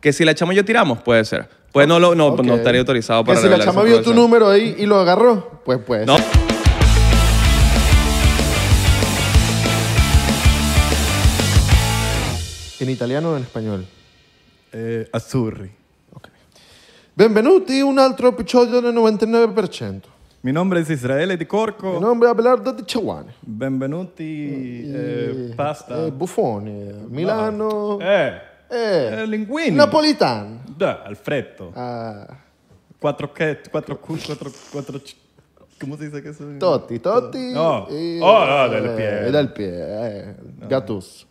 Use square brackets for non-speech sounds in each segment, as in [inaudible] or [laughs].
Que si la chama yo tiramos, puede ser. Pues no, lo, no, pues no estaría autorizado para Que si la chama vio tu número ahí y lo agarró, pues pues. No. ¿En italiano o en español? Eh, Azzurri. Benvenuti un altro pichollo del 99%. Mi nombre es Israele Di Corco. Mi nombre es Abelardo Di Chihuane. Benvenuti mm, eh, pasta. Eh, Buffoni, eh, Milano. Eh, eh, linguini. Napolitan. Alfredo. Ah. ¿Cómo se dice que eso? Totti, Totti. Oh, oh, oh, oh del pie. Eh, del pie, eh, Gattuso.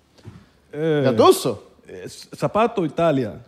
Eh, Gattuso. zapato, Italia.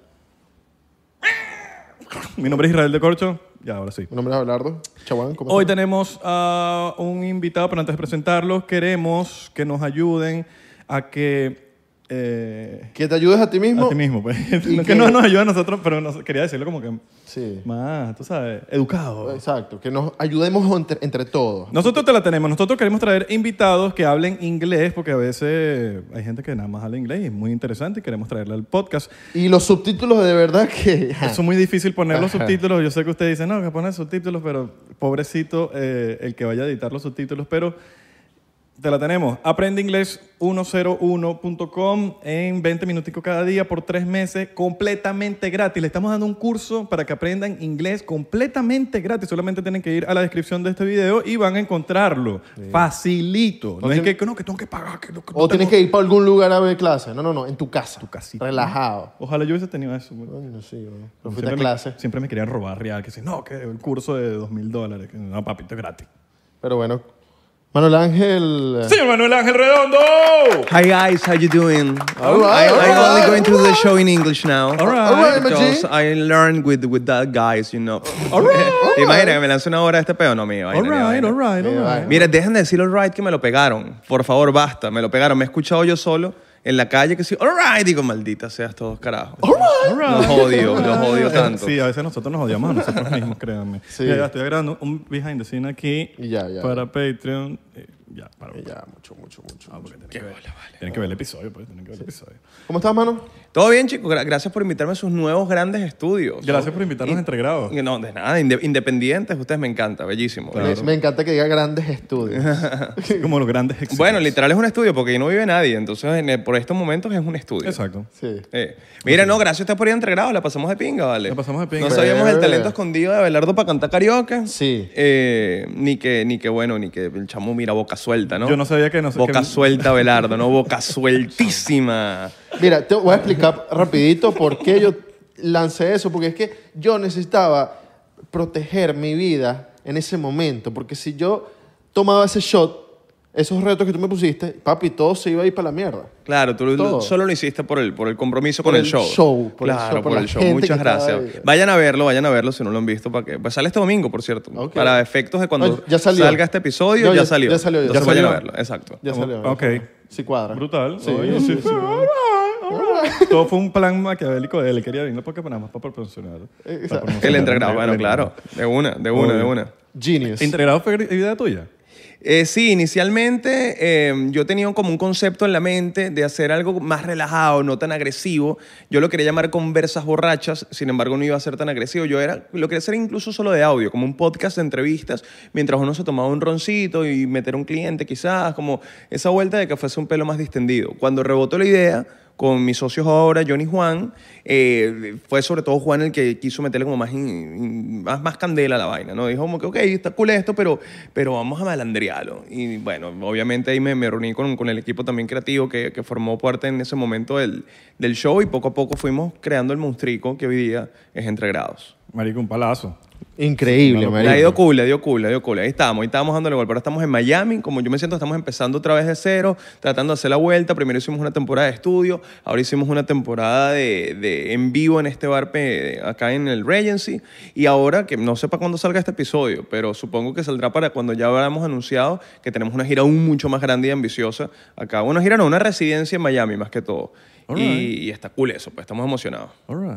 Mi nombre es Israel de Corcho. Ya, ahora sí. Mi nombre es Abelardo. Chabán, Hoy tenemos a un invitado, pero antes de presentarlo, queremos que nos ayuden a que eh, que te ayudes a ti mismo. A ti mismo, pues. [laughs] que, no nos ayude a nosotros, pero quería decirlo como que sí. más, tú sabes, educado. Exacto, que nos ayudemos entre, todos. Nosotros te la tenemos, nosotros queremos traer invitados que hablen inglés, porque a veces hay gente que nada más habla inglés y es muy interesante y queremos traerle al podcast. Y los subtítulos de verdad que... es muy difícil poner los subtítulos, yo sé que usted dice, no, que pone subtítulos, pero pobrecito eh, el que vaya a editar los subtítulos, pero te la tenemos. Aprende inglés 101.com en 20 minuticos cada día por tres meses, completamente gratis. Le estamos dando un curso para que aprendan inglés completamente gratis. Solamente tienen que ir a la descripción de este video y van a encontrarlo. Facilito. No, es que, no, que tengo que pagar. o tienes que ir para algún lugar a ver clase. No, no, no. En tu casa. Tu casita. Relajado. Ojalá yo hubiese tenido eso. no sé, Pero siempre, clase. siempre me querían robar real. Que si no, que el curso de dos mil dólares. No, papito, es gratis. Pero bueno, Manuel Ángel. Sí, Manuel Ángel Redondo. Hi guys, how you doing? All right, I, only going through the show in English now. All right, all right because I learned with with that guys, you know. All right, que [laughs] me lance una hora este pedo, no mío. All right, all right, Mira, dejen de decir all right que me lo pegaron. Por favor, basta. Me lo pegaron. Me he escuchado yo solo en la calle que sí, alright, digo, maldita seas todos carajos. Los odio, los odio tanto. Sí, a veces nosotros nos odiamos a nosotros mismos, créanme. Sí. estoy grabando un behind the scene aquí para Patreon. Eh, ya, para. Eh, mucho, mucho, mucho. Ah, Tienen, que ver, el episodio, pues. Tienen que ver el episodio. ¿Cómo estás, mano? Todo bien, chicos. Gracias por invitarme a sus nuevos grandes estudios. Gracias por invitarnos a Entregrados. No, de nada. Independientes, ustedes me encanta. Bellísimo. Me encanta que diga grandes estudios. [laughs] como los grandes estudios. Bueno, literal es un estudio porque ahí no vive nadie. Entonces, por estos momentos es un estudio. Exacto. Sí. Eh, mira, no, gracias a por ir a Entregrados. la pasamos de pinga, ¿vale? La pasamos de pinga. No sabíamos el talento escondido de Belardo para cantar carioca. Sí. Eh, ni que, ni que bueno, ni que el chamo mira boca suelta, ¿no? Yo no sabía que no Boca suelta, Belardo, ¿no? Boca [laughs] sueltísima. Mira, te voy a explicar rapidito por qué yo lancé eso, porque es que yo necesitaba proteger mi vida en ese momento, porque si yo tomaba ese shot, esos retos que tú me pusiste, papi, todo se iba a ir para la mierda. Claro, tú solo lo hiciste por el, por el compromiso con el, show. por claro, el show, por, por el show. Muchas gracias. Vayan a verlo, vayan a verlo si no lo han visto. ¿para Pues sale este domingo, por cierto. Para efectos de cuando salga este episodio, ya salió. ya, salió. Ya salió. ya vayan salió. a verlo, exacto. Ya salió. Ok. Sí cuadra. Brutal. Sí. sí, sí, [laughs] todo fue un plan maquiavélico de él. Quería venir porque nada más para proporcionar. promocionar. Eh, el entregrado, bueno, claro. De una, de una, de una. Genius. ¿Integrado fue idea tuya? Eh, sí, inicialmente em, yo tenía como un concepto en la mente de hacer algo más relajado, no tan agresivo. Yo lo quería llamar conversas borrachas, sin embargo no iba a ser tan agresivo. Yo era, lo quería hacer incluso solo de audio, como un podcast de entrevistas, mientras uno se tomaba un roncito y meter a un cliente quizás, como esa vuelta de que fuese un pelo más distendido. Cuando rebotó la idea con mis socios ahora, John y Juan, eh, fue sobre todo Juan el que quiso meterle como más, más, candela a la vaina, ¿no? Dijo como que, ok, está cool esto, pero, pero vamos a malandrearlo. Y bueno, obviamente ahí me, reuní con, el equipo también creativo que, formó parte en ese momento del, del show y poco a poco fuimos creando el monstrico que hoy día es Entre Grados. Marico, un palazo. Increíble, Marico. La dio cool, la dio cool, dio cool. Ahí estamos, ahí estamos dándole golpe. Ahora estamos en Miami, como yo me siento, estamos empezando otra vez de cero, tratando de hacer la vuelta. Primero hicimos una temporada de estudio, ahora hicimos una temporada de, de en vivo en este bar acá en el Regency. Y ahora, que no sepa cuándo salga este episodio, pero supongo que saldrá para cuando ya habremos anunciado que tenemos una gira aún mucho más grande y ambiciosa acá. Una gira no, una residencia en Miami más que todo. Y, está cool eso, pues estamos emocionados.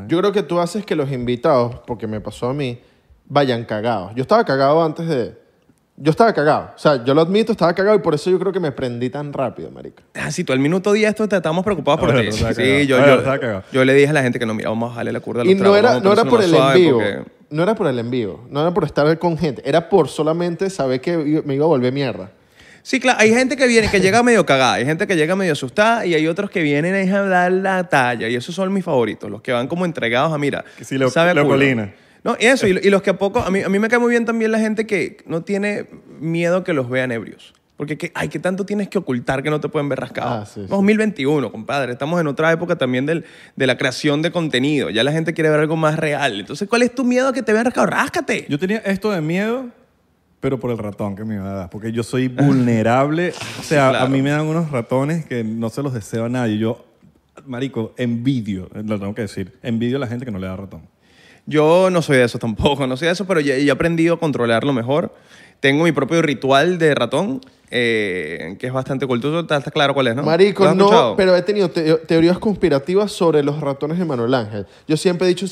Yo creo que tú haces que los invitados, porque me pasó a mí, vayan cagados. Yo estaba cagado antes de... Yo estaba cagado. O sea, yo lo admito, estaba cagado y por eso yo creo que me prendí tan rápido, marica. Ah, si tú al minuto 10 esto te estábamos preocupados por ah, ti. Sí, yo, ah, yo, le dije a la gente que no, me a darle la Curda a los Y no era, no era por el envío. No era por el envío. No era por estar con gente. Era por solamente saber que me iba a volver mierda. Sí, claro, hay gente que viene, que llega medio cagada, hay gente que llega medio asustada y hay otros que vienen a dar la talla y esos son mis favoritos, los que van como entregados a mira. Que si lo, sabe colina. No, y eso, y, los que a poco, a mí, me cae muy bien también la gente que no tiene miedo que los vean ebrios. Porque, hay que, tanto tienes que ocultar que no te pueden ver rascado? Ah, sí, 2021, compadre. Estamos en otra época también de la creación de contenido. Ya la gente quiere ver algo más real. Entonces, ¿cuál es tu miedo a que te vean rascado? Ráscate. Yo tenía esto de miedo pero por el ratón que me iba a dar, porque yo soy vulnerable. [laughs] o sea, a mí me dan unos ratones que no se los deseo a nadie. Yo, marico, envidio, lo tengo que decir, envidio a la gente que no le da ratón. Yo no soy de eso tampoco, no soy de eso, pero ya he aprendido a controlarlo mejor. Tengo mi propio ritual de ratón, eh, que es bastante cultural. Está, claro cuál es, ¿no? Marico, no, pero he tenido teorías conspirativas sobre los ratones de Manuel Ángel. Yo siempre he dicho,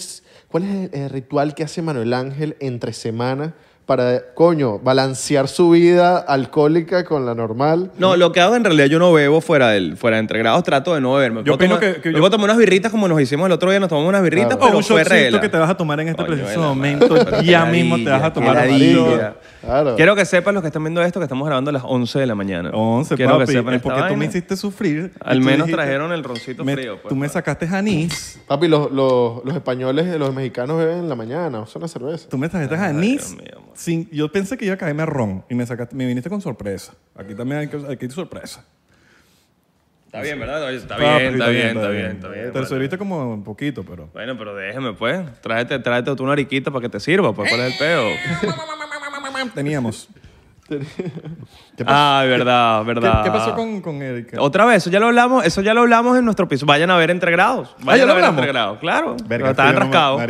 ¿cuál es el, el ritual que hace Manuel Ángel entre semana? para, coño, balancear su vida alcohólica con la normal. No, lo que hago en realidad yo no bebo fuera del fuera de grados trato de no beberme. Yo opino tomar, yo... tomar unas birritas como nos hicimos el otro día, nos tomamos unas birritas, claro. pero o un fue que te vas a tomar en este preciso momento. ya mismo te vas a tomar. Claro. Quiero que sepan los que están viendo esto que estamos grabando a las 11 de la mañana. 11, Quiero que sepan esta porque tú me hiciste sufrir. Al menos trajeron el roncito frío. tú pues, me sacaste anís. Papi, los, los, los españoles, eh, los mexicanos beben en la mañana, son la cerveza. Tú me trajiste anís. yo pensé que iba a caerme a ron y me, sacaste, me viniste con sorpresa. Aquí también hay, que, aquí sorpresa. Está bien, ¿verdad? Está, bien, está, bien, está, bien, está bien, Te como un poquito, pero. Bueno, pero déjeme, pues. Tráete, tráete tú una ariquita para que te sirva, pues. ¿Cuál el peo? teníamos. Ah, [laughs] verdad, verdad. ¿Qué, pasó con, Erika? Otra vez, eso ya lo hablamos, eso ya lo hablamos en nuestro piso. Vayan a ver entre grados. Ah, vayan a ver claro. Verga, estaban rascados.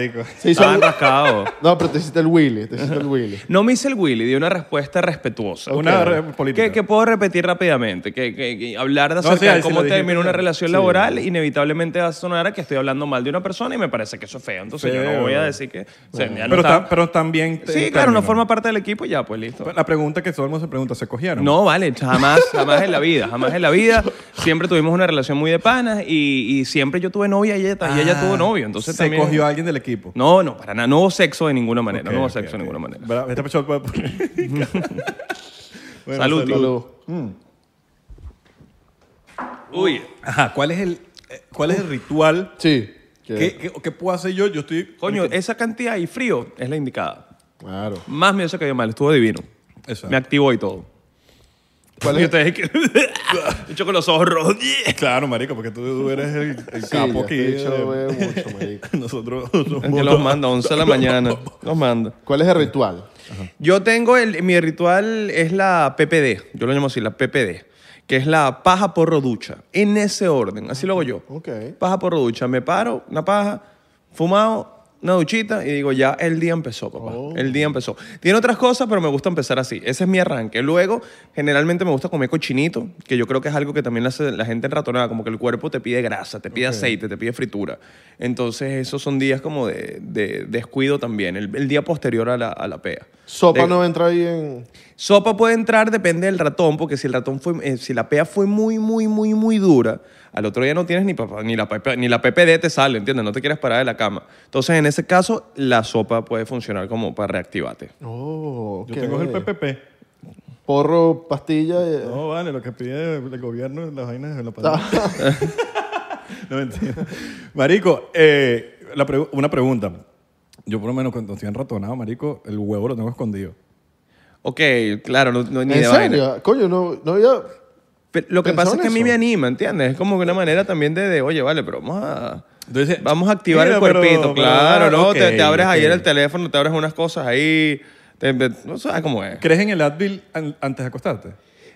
rascados. [laughs] No, pero te hiciste el Willy, te hiciste el Willy. No me hice el Willy, di una respuesta respetuosa. Una política. Que, puedo repetir rápidamente, que, hablar de acerca cómo termina una relación laboral inevitablemente va a sonar a que estoy hablando mal de una persona y me parece que eso es feo. Entonces yo no voy a decir que... pero, también. sí, claro, no forma parte del equipo y ya, pues listo. La pregunta que todo el mundo se ¿se cogieron? No, vale, jamás, jamás en la vida, jamás en la vida. Siempre tuvimos una relación muy de panas y, siempre yo tuve novia y ella, y tuvo ah, novio. Entonces ¿Se cogió a alguien del equipo? No, no, para nada. No hubo sexo de ninguna manera. no hubo sexo de ninguna manera. [laughs] salud, mm. Uy, Ajá, ¿cuál es el, eh, cuál es el ritual? Sí. ¿Qué, puedo hacer yo? Yo estoy... coño, esa cantidad y frío es la indicada. Claro. Más me se cayó mal. Estuvo divino me activo y todo. ¿Cuál [laughs] es? Y ustedes que... hecho [laughs] con los ojos rojos. [laughs] Claro, marico, porque tú, eres el, capo aquí. De hecho, mucho, marico. Nosotros somos... que los manda, 11 de la mañana. Los manda. ¿Cuál es el ritual? Yo tengo, el, mi ritual es la PPD. Yo lo llamo así, la PPD que es la paja porro ducha. En ese orden, así lo hago yo. Okay. Paja porro ducha. Me paro, una paja, fumado, una duchita y digo, ya el día empezó, papá. El día empezó. Tiene otras cosas, pero me gusta empezar así. Ese es mi arranque. Luego, generalmente me gusta comer cochinito, que yo creo que es algo que también la, la gente ratonada como que el cuerpo te pide grasa, te pide aceite, te pide fritura. Entonces, esos son días como de, descuido también, el, día posterior a la, pea. ¿Sopa no entra ahí en...? Sopa puede entrar, depende del ratón, porque si el ratón fue, eh, si la pea fue muy, muy, muy, muy dura, al otro día no tienes ni, papá, ni, la, ni la PPD te sale, ¿entiendes? No te quieres parar de la cama. Entonces, en ese caso, la sopa puede funcionar como para reactivarte. Oh, Yo tengo el PPP. Porro, pastilla. Eh. No, vale, lo que pide el gobierno las vainas de la [laughs] pandemia. [laughs] no entiendo. Marico, eh, una pregunta. Yo por lo menos cuando estoy ratonado, marico, el huevo lo tengo escondido ok, claro, no, ni de ni ¿En serio? Coño, no, no había... lo que pasa es que a mí me anima, ¿entiendes? Es como una manera también de, oye, vale, pero vamos a... vamos a activar el cuerpito, claro, ¿no? te, abres ayer el teléfono, te abres unas cosas ahí. Te, no sabes cómo es. ¿Crees en el Advil antes de acostarte?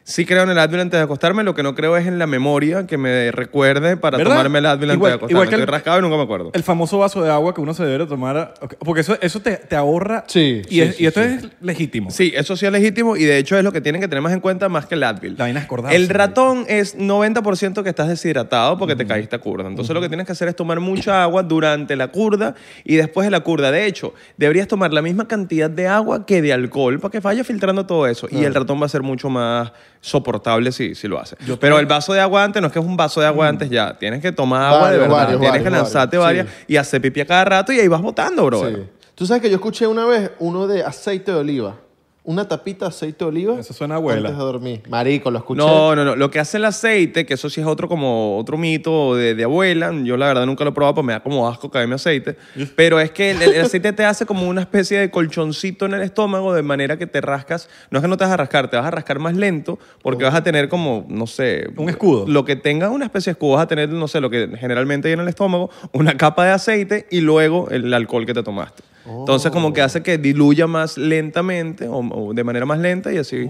Sí creo en el Advil antes de acostarme, lo que no creo es en la memoria que me recuerde para tomarme el Advil antes de acostarme. igual que el- Estoy rascado y nunca me acuerdo. El famoso vaso de agua que uno se debe tomar, porque eso, eso te, ahorra. Sí, Y, esto es legítimo. Sí, eso sí es legítimo y de hecho es lo que tienen que tener más en cuenta más que el Advil. La vaina es El ratón es 90% que estás deshidratado porque te caíste a curda. Entonces lo que tienes que hacer es tomar mucha agua durante la curda y después de la curda. De hecho, deberías tomar la misma cantidad de agua que de alcohol para que vaya filtrando todo eso. Y el ratón va a ser mucho más soportable si, si lo hace Pero el vaso de aguante, no es que es un vaso de agua mm. ya. Tienes que tomar agua de verdad. Tienes que lanzarte varias y hacer pipi a cada rato y ahí vas botando, bro. Tú sabes que yo escuché una vez uno de aceite de oliva una tapita de aceite de oliva. Eso suena abuela. Antes de dormir. Marico, lo escuché. No, no, no. Lo que hace el aceite, que eso sí es otro como otro mito de, abuela. Yo la verdad nunca lo he probado, pues me da como asco caerme aceite. Pero es que el, aceite te hace como una especie de colchoncito en el estómago, de manera que te rascas. No es que no te vas a rascar, te vas a rascar más lento, porque vas a tener como, no sé. Un escudo. Lo que tenga una especie de escudo, vas a tener, no sé, lo que generalmente hay en el estómago, una capa de aceite y luego el alcohol que te tomaste. Entonces como que hace que diluya más lentamente o, de manera más lenta y así.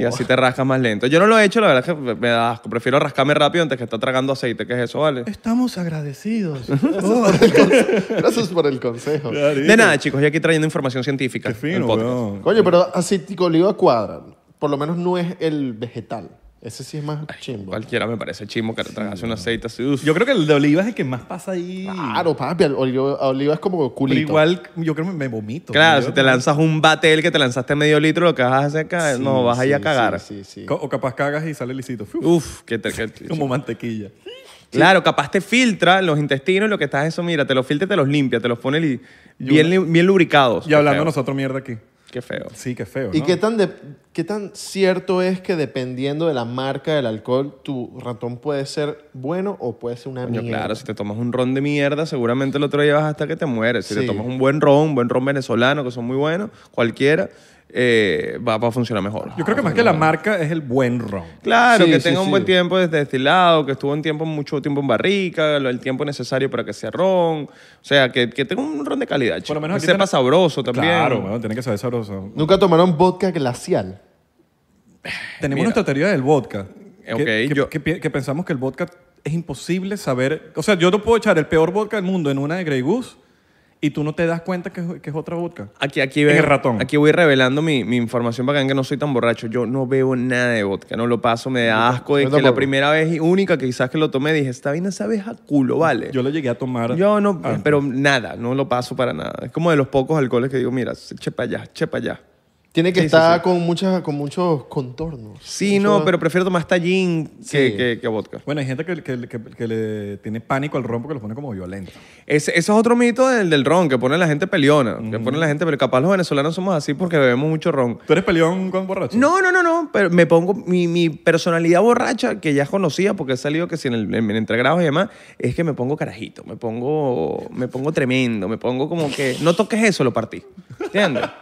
Y así te rascas más lento. Yo no lo he hecho, la verdad es que me da asco. Prefiero rascarme rápido antes que estar tragando aceite, que es eso, ¿vale? Estamos agradecidos. [laughs] Oh. Gracias, por, el consejo. De nada, chicos, yo aquí trayendo información científica. Qué fino, en podcast. Coño, pero oliva cuadra, por lo menos no es el vegetal. Ese sí es más chimbo. Cualquiera me parece chimbo que te tragas un aceite así. Yo creo que el de oliva es el que más pasa ahí. Claro, papi, el oliva, es como culito. igual, yo creo que me vomito. Claro, si te lanzas un batel que te lanzaste medio litro, lo que vas a hacer acá, no, vas a ir a cagar. O capaz cagas y sale lisito. Uf, que [laughs] Como mantequilla. Claro, capaz te filtra los intestinos y lo que estás eso, mira, te los filtra y te los limpia, te los pone bien, bien lubricados. Y hablando de nosotros mierda aquí. Qué feo. Sí, qué feo. ¿Y qué, tan de, qué tan cierto es que dependiendo de la marca del alcohol, tu ratón puede ser bueno o puede ser una mierda? Claro, si te tomas un ron de mierda, seguramente el otro llevas hasta que te mueres. Si te tomas un buen ron, un buen ron venezolano, que son muy buenos, cualquiera, eh, va, a funcionar mejor. Yo creo que más que la marca es el buen ron. Claro, que tenga un buen tiempo desde destilado, que estuvo un tiempo, mucho tiempo en barrica, el tiempo necesario para que sea ron. O sea, que, tenga un ron de calidad, Por lo menos que sepa sabroso también. Claro, tiene que saber sabroso. ¿Nunca tomaron vodka glacial? Tenemos nuestra teoría del vodka. Que, que, pensamos que el vodka es imposible saber. O sea, yo no puedo echar el peor vodka del mundo en una de Grey Goose y tú no te das cuenta que, es otra vodka. Aquí, aquí ven, Aquí voy revelando mi, información para que vean que no soy tan borracho. Yo no bebo nada de vodka, no lo paso, me da asco. Es que la primera vez y única que quizás que lo tomé, dije, está bien esa a culo, ¿vale? Yo lo llegué a tomar. Yo no, pero nada, no lo paso para nada. Es como de los pocos alcoholes que digo, mira, chepa allá, chepa allá. Tiene que estar Con, muchas, con muchos contornos. Sí, no, pero prefiero tomar tallín que, que, vodka. Bueno, hay gente que, le tiene pánico al ron porque lo pone como violento. Ese, es otro mito del, del, ron, que pone la gente peleona. Que pone la gente, pero capaz los venezolanos somos así porque bebemos mucho ron. ¿Tú eres peleón con borracho? No, no, no, no. Pero me pongo mi, personalidad borracha, que ya conocía porque he salido que si en, el, en, y demás, es que me pongo carajito, me pongo, me pongo tremendo, me pongo como que. No toques eso, lo partí. ¿Entiendes? [laughs]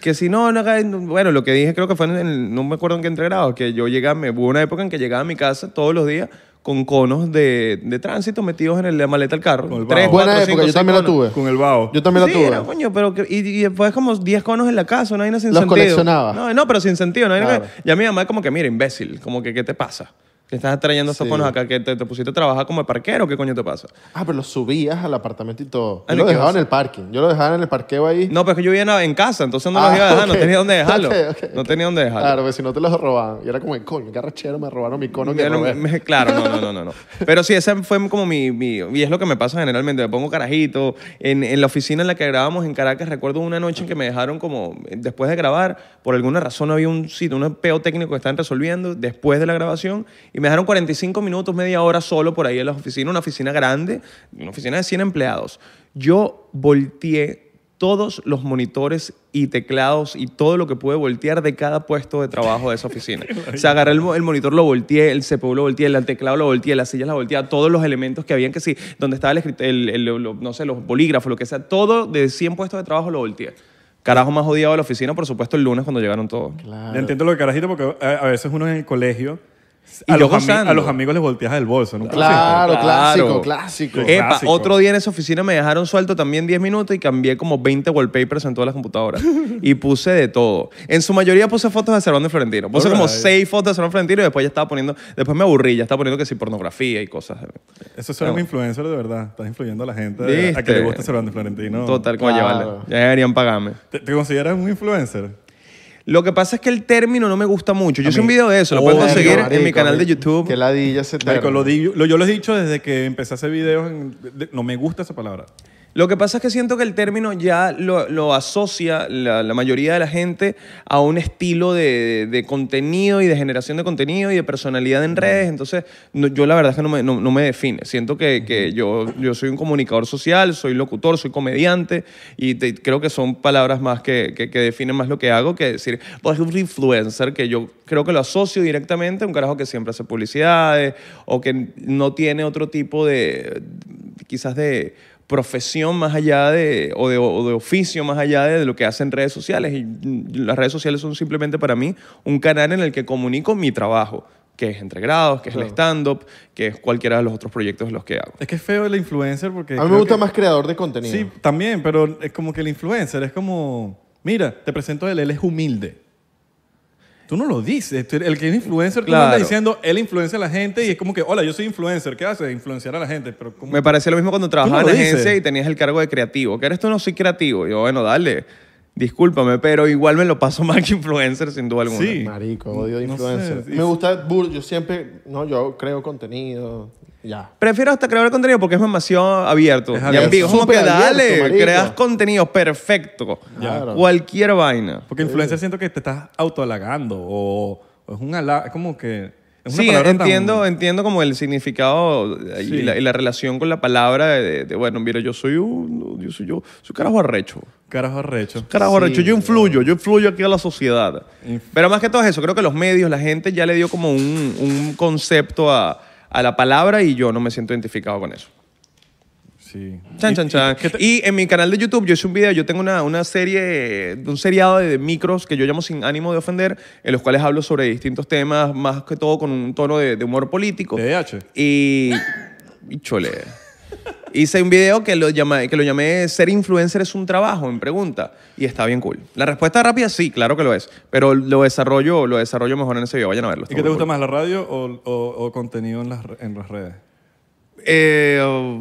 que si no, no bueno, lo que dije creo que fue en, el, no me acuerdo en qué entregado que yo llegaba, me, hubo una época en que llegaba a mi casa todos los días con conos de, de tránsito metidos en el, la maleta del carro. Con el Tres, Buena cuatro, época, yo también la tuve. Con el BAO. Yo también la tuve. coño, pero y, después como 10 conos en la casa, hay nada sin Los sentido. coleccionaba. No, no, pero sin sentido. no ya mi mamá como que, mira, imbécil, como que, ¿qué te pasa? Te estás trayendo esos conos acá que te, pusiste a trabajar como el parquero. ¿Qué coño te pasa? Ah, pero lo subías al apartamento y todo. Ah, yo lo dejaba en el parking. Yo lo dejaba en el parqueo ahí. No, pero que yo vivía en, casa, entonces no los ah, iba a dejar. No tenía dónde [laughs] dejarlo. no tenía dónde dejarlo. Claro, si no te los robaban. Y era como, el coño, qué me robaron mi cono. claro, no, no, no, no, [laughs] Pero sí, ese fue como mi, mi, Y es lo que me pasa generalmente. Me pongo carajito. En, la oficina en la que grabamos en Caracas, recuerdo una noche que me dejaron como. Después de grabar, por alguna razón había un sitio, un peo técnico que estaban resolviendo después de la grabación y me dejaron 45 minutos, media hora solo por ahí en la oficina, una oficina grande, una oficina de 100 empleados. Yo volteé todos los monitores y teclados y todo lo que pude voltear de cada puesto de trabajo de esa oficina. [laughs] o sea, agarré el, monitor, lo volteé, el CPU lo volteé, el teclado lo volteé, las sillas la volteé, todos los elementos que habían que sí, donde estaba el, el, no sé, los bolígrafos, lo que sea, todo de 100 puestos de trabajo lo volteé. Carajo más odiado de la oficina, por supuesto, el lunes cuando llegaron todos. Claro. Entiendo lo que carajito, porque a, eh, a veces uno en el colegio y a, los a los amigos les volteas el bolso. Claro, claro, clásico, clásico. Epa, otro día en esa oficina me dejaron suelto también 10 minutos y cambié como 20 wallpapers en todas las computadoras. [laughs] y puse de todo. En su mayoría puse fotos de Cervantes Florentino. Puse como 6 fotos de Servando Florentino y después ya estaba poniendo, después me aburrí, ya estaba poniendo que sí, pornografía y cosas. Eso es un influencer de verdad. Estás influyendo a la gente a que le gusta Cervantes Florentino. Total, como llevarle. Ya deberían pagarme. ¿Te consideras un influencer? Lo que pasa es que el término no me gusta mucho. Yo hice un video de eso, lo oh, puedo conseguir en mi canal de YouTube. Que ladilla se lo di- yo lo he dicho desde que empecé a hacer videos, no me gusta esa palabra. Lo que pasa es que siento que el término ya lo, asocia la, mayoría de la gente a un estilo de, contenido y de generación de contenido y de personalidad en redes. Entonces, yo la verdad es que no me, define. Siento que, yo, yo soy un comunicador social, soy locutor, soy comediante y creo que son palabras más que, definen más lo que hago que decir, pues un influencer, que yo creo que lo asocio directamente a un carajo que siempre hace publicidades o que no tiene otro tipo de, quizás de profesión más allá de o, de, oficio más allá de, lo que hacen redes sociales. Y las redes sociales son simplemente para mí un canal en el que comunico mi trabajo, que es entre grados, que es el stand-up, que es cualquiera de los otros proyectos de los que hago. Es que es feo el influencer porque... A mí me gusta más creador de contenido. Sí, también, pero es como que el influencer es como, mira, te presento a él, él es humilde. Tú no lo dices. El que es influencer, tú no andas diciendo, él influencia a la gente y es como que, hola, yo soy influencer. ¿Qué haces? Influenciar a la gente. Pero Me parece lo mismo cuando trabajaba en agencia y tenías el cargo de creativo. ¿Qué eres tú no soy creativo. Yo, bueno, dale. Discúlpame, pero igual me lo paso [laughs] más que influencer, sin duda alguna. Sí. Marico, odio influencer. Me gusta, yo siempre, no, yo creo contenido, ya. Prefiero hasta crear contenido porque es demasiado abierto. Es Y como que dale, creas contenido perfecto. Cualquier vaina. Porque influencer siento que te estás autoalagando o es un ala... es como que sí, entiendo, entiendo como el significado y, la, relación con la palabra de, bueno, mira, yo soy un, soy yo, carajo arrecho. Carajo arrecho. Carajo arrecho, yo influyo, yo influyo aquí a la sociedad. Pero más que todo eso, creo que los medios, la gente ya le dio como un, concepto a la palabra y yo no me siento identificado con eso. Chan, chan, chan. Y en mi canal de YouTube yo hice un video, yo tengo una, una serie, un seriado de micros que yo llamo Sin ánimo de ofender, en los cuales hablo sobre distintos temas, más que todo con un tono de, humor político. Y... chole. Hice un video que lo, llamé, que lo llamé Ser influencer es un trabajo, en pregunta. Y está bien cool. La respuesta rápida, sí, claro que lo es. Pero lo desarrollo, lo desarrollo mejor en ese video. Vayan a verlo. ¿Y qué te gusta más, la radio o, contenido en las, en las redes? eh,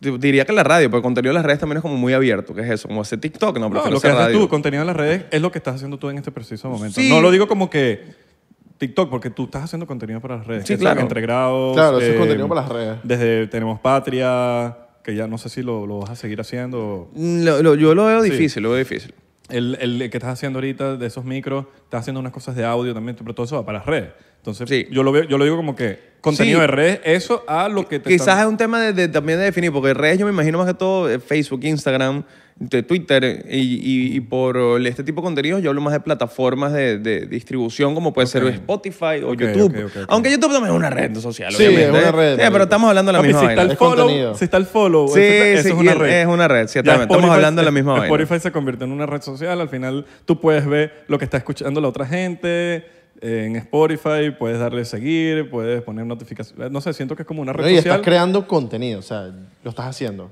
diría que la radio, porque el contenido de las redes también es como muy abierto, que es eso, como ese TikTok, no, no lo que haces tú, contenido de las redes, es lo que estás haciendo tú en este preciso momento. No lo digo como que... TikTok, porque tú estás haciendo contenido para las redes. Sí, claro. Entre Claro, eso es eh, contenido para las redes. Desde Tenemos Patria, que ya no sé si lo, vas a seguir haciendo. Mm, yo lo veo difícil, lo veo difícil el, el, que estás haciendo ahorita de esos micros, estás haciendo unas cosas de audio también, pero todo eso va para redes. Entonces, yo, lo veo, yo lo digo como que contenido de redes, eso a lo que te Quizás es un tema de, también de definir, porque redes yo me imagino más que todo eh, Facebook, Instagram, de Twitter eh, y, y, por este tipo de contenidos yo hablo más de plataformas de, de distribución como puede ser Spotify o YouTube. Aunque YouTube también es una red social, sí, Es una red. pero estamos hablando de la misma si vaina. el si está el follow, sí, es, sí, es una red. Es una red, ciertamente. estamos hablando de la misma Spotify vaina. Spotify se convierte en una red social, al final tú puedes ver lo que está escuchando la otra gente en Spotify puedes darle seguir, puedes poner notificaciones. No sé, siento que es como una red Oye, estás creando contenido, o sea, lo estás haciendo.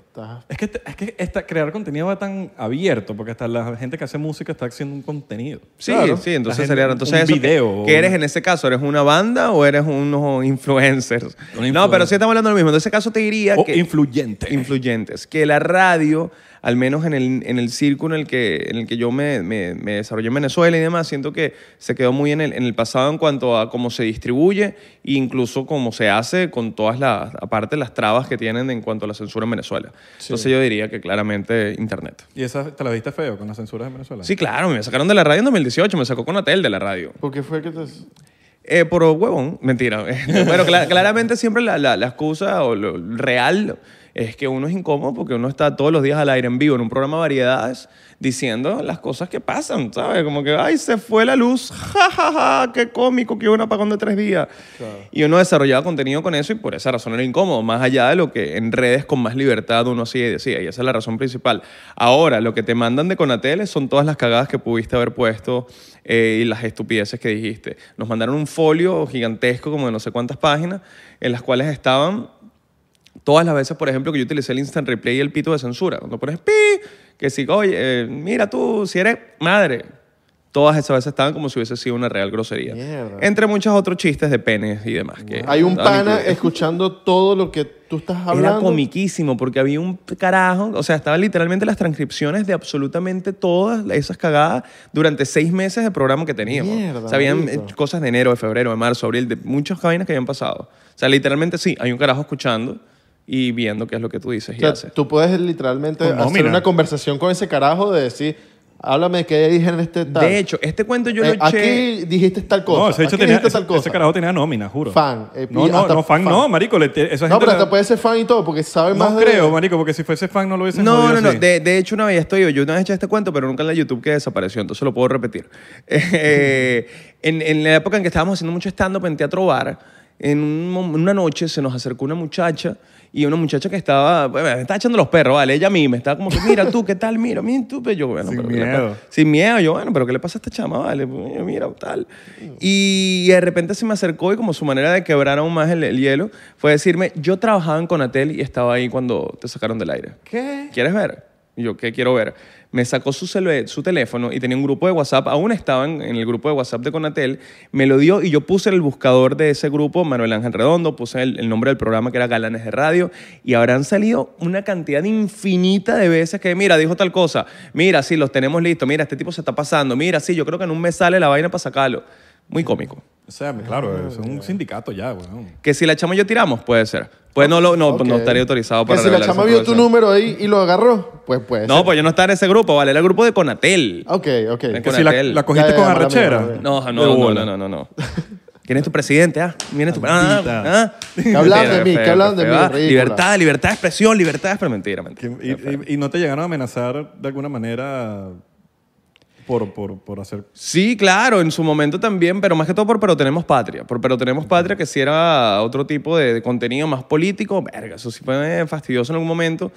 Es que, es que crear contenido va tan abierto, porque hasta la gente que hace música está haciendo un contenido. Sí, sí, entonces sería entonces un video. ¿Qué eres en ese caso? ¿Eres una banda o eres unos influencers? no, pero sí estamos hablando de lo mismo. En ese caso te diría o que... influyentes. Influyentes. Que la radio al menos en el, en el círculo en el que, en el que yo me, me, desarrollé en Venezuela y demás, siento que se quedó muy en el, en el pasado en cuanto a cómo se distribuye e incluso cómo se hace con todas las, aparte las trabas que tienen en cuanto a la censura en Venezuela. Entonces yo diría que claramente Internet. ¿Y esa te la diste feo con la censura en Venezuela? Sí, claro, me sacaron de la radio en 2018, me sacó con Atel de la radio. ¿Por qué fue que te... Eh, por huevón, mentira. [laughs] Pero claramente siempre la, la, la excusa o lo real es que uno es incómodo porque uno está todos los días al aire en vivo en un programa de variedades diciendo las cosas que pasan, ¿sabes? Como que, ay, se fue la luz, [laughs] ja, ja, ja, qué cómico, que hubo un apagón de tres días. Y uno desarrollaba contenido con eso y por esa razón era incómodo, más allá de lo que en redes con más libertad uno hacía y decía, y esa es la razón principal. Ahora, lo que te mandan de Conatele son todas las cagadas que pudiste haber puesto eh, y las estupideces que dijiste. Nos mandaron un folio gigantesco, como de no sé cuántas páginas, en las cuales estaban todas las veces, por ejemplo, que yo utilicé el instant replay y el pito de censura. Cuando pones pi, que si, oye, eh, mira tú, si eres madre. Todas esas veces estaban como si hubiese sido una real grosería. Entre muchos otros chistes de penes y demás. Que Hay un pana escuchando todo lo que tú estás hablando. Era comiquísimo porque había un carajo, o sea, estaban literalmente las transcripciones de absolutamente todas esas cagadas durante seis meses de programa que teníamos. Mierda, cosas de enero, de febrero, de marzo, abril, de muchas cabinas que habían pasado. O sea, literalmente sí, hay un carajo escuchando y viendo qué es lo que tú dices. O Tú puedes literalmente oh, hacer una conversación con ese carajo de decir, háblame qué dije en este De hecho, este cuento yo eh, lo eché... Aquí dijiste tal cosa. No, ese, hecho ese, carajo tenía nómina, juro. Fan. Eh, no, no, no, fan, no, marico. esa gente no, pero te puede ser fan y todo, porque sabe más más No creo, marico, porque si fuese fan no lo hubiese No, no, no. De, de, hecho, una vez estoy yo. Yo una vez eché este cuento, pero nunca en la YouTube que desapareció, entonces lo puedo repetir. [laughs] Eh, en, en la época en que estábamos haciendo mucho stand-up en Teatro Bar, en una noche se nos acercó una muchacha y una muchacha que estaba, me estaba echando los perros, vale, ella a mí me estaba como que, mira tú, ¿qué tal? Mira, mira tú, pero yo, bueno, sin pero miedo. sin miedo, yo, bueno, pero ¿qué le pasa a esta chama? Vale, mira, tal. Y de repente se me acercó y como su manera de quebrar aún más el, el hielo fue decirme, yo trabajaba en Conatel y estaba ahí cuando te sacaron del aire. ¿Qué? ¿Quieres ver? yo, ¿qué quiero ver? Me sacó su, su teléfono y tenía un grupo de WhatsApp, aún estaban en, el grupo de WhatsApp de Conatel, me lo dio y yo puse en el buscador de ese grupo, Manuel Ángel Redondo, puse el, el nombre del programa que era Galanes de Radio, y habrán salido una cantidad infinita de veces que, mira, dijo tal cosa, mira, sí, los tenemos listos, mira, este tipo se está pasando, mira, sí, yo creo que en un mes sale la vaina para sacarlo. Muy cómico. O sea, claro, ah, es un sindicato ya, weón. Que si la chama y yo tiramos, puede ser. Pues no, lo- no, pues no estaría autorizado para Que si la chama vio tu número ahí y lo agarró, pues puede ser. No, pues yo no estaba en ese grupo, ¿vale? Era el grupo de Conatel. Ok, ok. Que si la, cogiste con arrechera. No, no, no, no, no, no, ¿Quién es tu presidente? Ah, ¿Quién es tu ah, ah. [laughs] hablan de mí, que hablan de mí, Libertad, libertad de expresión, libertad, pero mentira, mentira. y no te llegaron a amenazar de alguna manera Sí, claro, en su momento también, pero más que todo por Pero Tenemos Patria. Por Pero Tenemos Patria, que si era otro tipo de, contenido más político, verga, eso sí fue eh, fastidioso en algún momento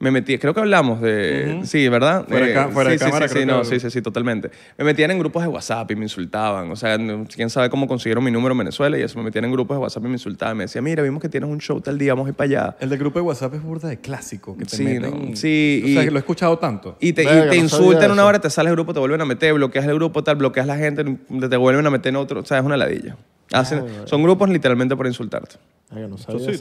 me metí, creo que hablamos de, sí, ¿verdad? Fuera de eh, sí, cámara, sí, sí, sí, totalmente. Me metían en grupos de WhatsApp y me insultaban, o sea, quién sabe cómo consiguieron mi número en Venezuela y eso, me metían en grupos de WhatsApp y me insultaban, me decía mira, vimos que tienes un show tal día, vamos a ir para allá. El del grupo de WhatsApp es burda de clásico Sí, Sí, O sea, lo he escuchado tanto. Y te, insultan una hora, te sales del grupo, te vuelven a meter, bloqueas el grupo, tal, bloqueas la gente, te vuelven a meter en otro, o sea, es una ladilla. Hacen, ah, son grupos literalmente por insultarte. Ah, no sabía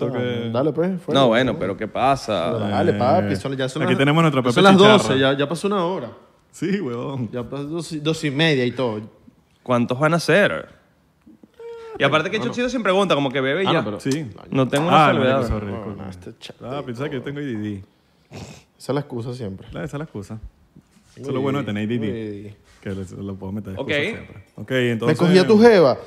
Dale, pues. no, bueno, pero ¿qué pasa? Dale, eh, papi. son- ya son Aquí tenemos nuestra Son las 12, ya, ya pasó una hora. Sí, weón Ya pasó dos, y- media y todo. ¿Cuántos van a ser? Y aparte que Chuchito siempre pregunta, como que bebe y ah, ya. Sí. No tengo una este Ah, salvedad. Ah, pensaba que yo tengo IDD. Esa es la excusa siempre. esa es la excusa. Eso es lo bueno de tener IDD. Que lo puedo meter Ok. siempre. Ok, entonces... Me cogía tu jeva.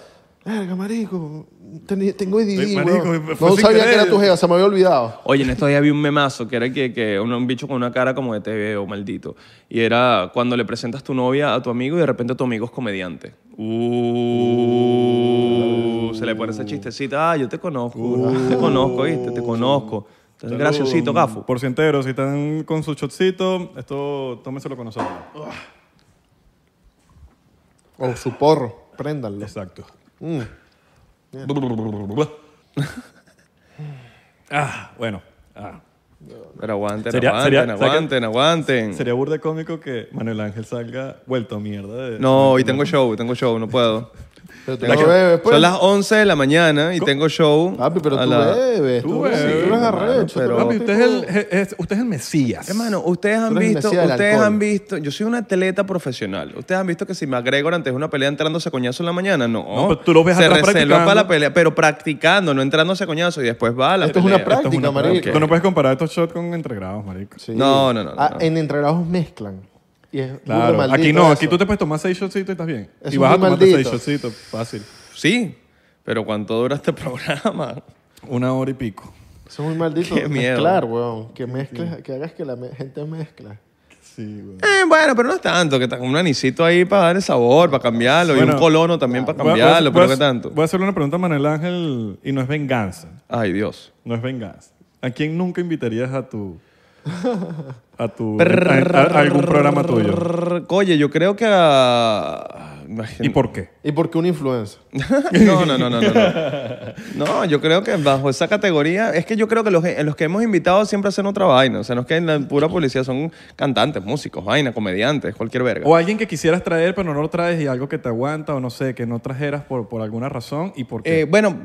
Verga, marico. tengo ADD, No sabía que era tu se me había olvidado. Oye, en estos días vi un memazo que era que, un, bicho con una cara como de TV, o oh, maldito. Y era cuando le presentas tu novia a tu amigo y de repente tu amigo es comediante. Uh, se le pone esa chistecita, ah, yo te conozco, uh. te conozco, ¿viste? Te conozco. graciosito, gafo. Por si entero, si están con su chotcito esto tómeselo con nosotros. O su porro, préndanlo. Exacto. Mm. [laughs] ah, bueno. Ah. Pero aguanten, aguanten, sería, aguanten, aguanten. Sería burda cómico que Manuel Ángel salga vuelto a mierda. no, y tengo show, tengo show, no puedo. [laughs] Pues. Son las 11 de la mañana y tengo show. Papi, pero tú Tú, pero- Papi, usted es, el, Mesías. Hermano, ustedes han visto, ustedes han visto, yo soy un atleta profesional. Ustedes han visto que si McGregor antes de una pelea entrándose a coñazo en la mañana, no. No, pero tú lo ves se para la pelea, pero practicando, no entrándose a coñazo y después va a la Esto es una práctica, Tú no puedes comparar estos shots con entregrados, marico. No, no, no, no. Ah, en entregados mezclan claro. Aquí no, aquí tú te puedes tomar seis shots y estás bien. y vas a tomar seis shots, fácil. Sí, pero ¿cuánto dura este [laughs] programa? Una hora y pico. Eso es muy maldito. Qué Mezclar, weón. Que mezcles, que hagas que la gente mezcla. Sí, bueno. Eh, bueno, pero no es tanto, que un anisito ahí para darle sabor, para cambiarlo, y un colono también ah, para cambiarlo, qué tanto. Voy a hacerle una pregunta a Manuel Ángel y no es venganza. Ay, Dios. No es venganza. ¿A quién nunca invitarías a tu [laughs] a, tu, algún programa tuyo. Oye, yo creo que a... ¿Y por qué? ¿Y por qué un influencer? [laughs] no, no, no, no, no, no. yo creo que bajo esa categoría, es que yo creo que los, eh, que hemos invitado siempre hacen otra vaina. O sea, no es que en la pura policía son cantantes, músicos, vaina, comediantes, cualquier verga. O alguien que quisieras traer, pero no lo traes y algo que te aguanta o no sé, que no trajeras por, alguna razón y por qué. Eh, bueno,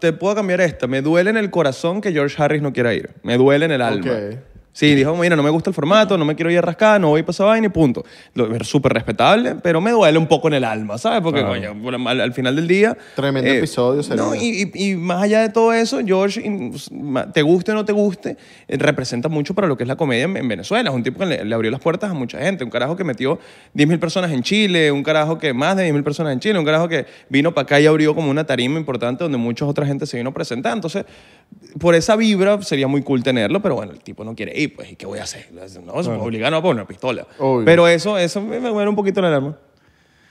te puedo cambiar esta. Me duele en el corazón que George Harris no quiera ir. Me duele en el alma. Okay. Sí, dijo, mira, no me gusta el formato, no me quiero ir a rascar, no voy para pasar vaina y punto. Lo- Es súper respetable, pero me duele un poco en el alma, ¿sabes? Porque coño, al, final del día... Tremendo eh, episodio sería. No, y, y más allá de todo eso, George, pues, te guste o no te guste, eh, representa mucho para lo que es la comedia en, Venezuela. Es un tipo que le, abrió las puertas a mucha gente. Un carajo que metió 10.000 personas en Chile, un carajo que más de 10.000 personas en Chile, un carajo que vino para acá y abrió como una tarima importante donde mucha otra gente se vino a presentar. Entonces, por esa vibra sería muy cool tenerlo, pero bueno, el tipo no quiere ir pues, ¿y qué voy a hacer? No, se me obligaron a poner una pistola. Pero eso, eso me un poquito la alarma.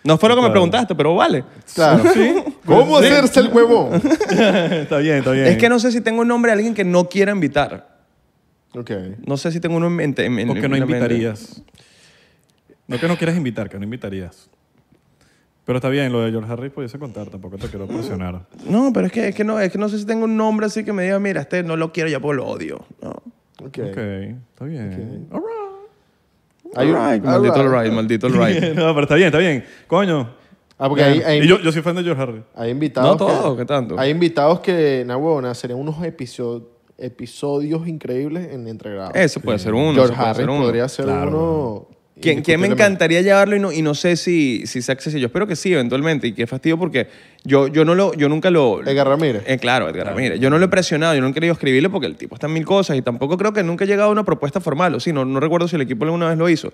No fue lo que me preguntaste, pero vale. Claro. [laughs] ¿Cómo hacerse el huevo [laughs] está bien, está bien. Es que no sé si tengo un nombre de alguien que no quiera invitar. Ok. No sé si tengo uno en mente. en- que no invitarías. No que no quieras invitar, que no invitarías. Pero está bien, lo de George Harris pudiese contar, tampoco te quiero presionar. No, pero es que, es, que no, es que no sé si tengo un nombre así que me diga, mira, este no lo quiero, ya por pues lo odio. No. Ok. está bien. All right. All right. Maldito el right, maldito el right. [laughs] no, pero está bien, está bien. Coño. Ah, porque hay, y yo, yo, soy fan de George Harry. Hay invitados. No todo, ¿qué tanto? Hay invitados que, na huevona, serían unos episodios episodios increíbles en entregado. Eso puede ser uno. George Harry podría ser uno ¿Quién, ¿Quién, me encantaría llevarlo y no, y no sé si, si sea accesible? Yo espero que sí, eventualmente. Y qué fastidio porque yo, yo, no lo, yo nunca lo... Edgar Ramírez. Eh, claro, Edgar Ramírez. Yo no lo he presionado, yo no he querido escribirle porque el tipo está en mil cosas y tampoco creo que nunca haya llegado a una propuesta formal. O sí, no, recuerdo si el equipo alguna vez lo hizo.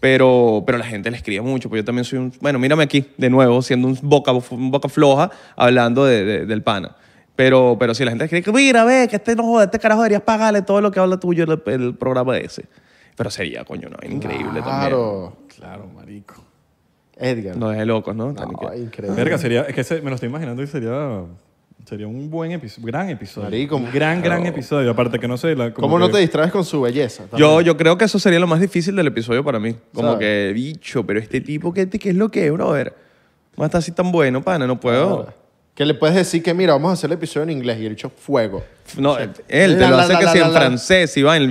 Pero, pero la gente le escribe mucho, pues yo también soy un... Bueno, mírame aquí, de nuevo, siendo un boca, un boca floja, hablando de, del pana. Pero, pero si la gente cree que, mira, ve, que este no este carajo deberías pagarle todo lo que habla tuyo el, el programa ese. Pero sería, coño, no, increíble claro, también. Claro, claro, marico. Edgar. No es de locos, ¿no? no increíble. Verga, sería, es que me lo estoy imaginando y sería Sería un buen episodio, gran episodio. Marico, gran, gran episodio. Aparte que no sé. La, ¿Cómo no te distraes con su belleza? Yo, yo creo que eso sería lo más difícil del episodio para mí. Como que, bicho, pero este tipo, ¿qué, ¿qué, es lo que es, brother? no está así tan bueno, pana, no puedo. Que le puedes decir que, mira, vamos a hacer el episodio en inglés y el hecho fuego. No, él te lo hace que sea si en francés, Iván. El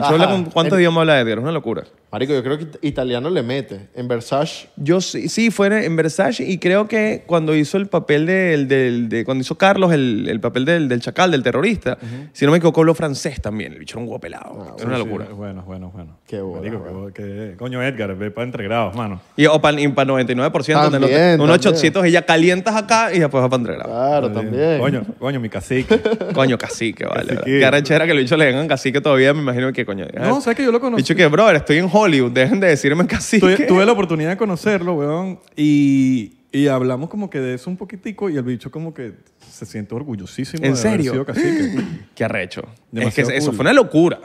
¿Cuántos idiomas habla Edgar? Es una locura. Marico, yo creo que italiano le mete. En Versace. Yo sí, sí, fue en Versace y creo que cuando hizo el papel del. del de, cuando hizo Carlos el, el papel del, del, chacal, del terrorista, si no me equivoco, lo francés también. El bicho era un guapelado. pelado. Ah, era una locura. bueno, bueno, bueno. Qué bueno. coño, Edgar, ve para entregrados, mano. Y para 99%, también, donde los, unos 800 y ya calientas acá y después va para entregrados. Claro, también. Coño, coño, mi cacique. [laughs] coño, cacique, vale. Qué arrechera que el bicho le vengan cacique todavía, me imagino que coño. No, ¿sabes que yo lo conozco? Bicho que, brother, estoy en Hollywood, dejen de decirme casi. Tuve, tuve la oportunidad de conocerlo, weón, y, y hablamos como que de eso un poquitico y el bicho como que se siente orgullosísimo ¿En de haber serio? sido [gasps] Qué arrecho. es que eso fue una locura.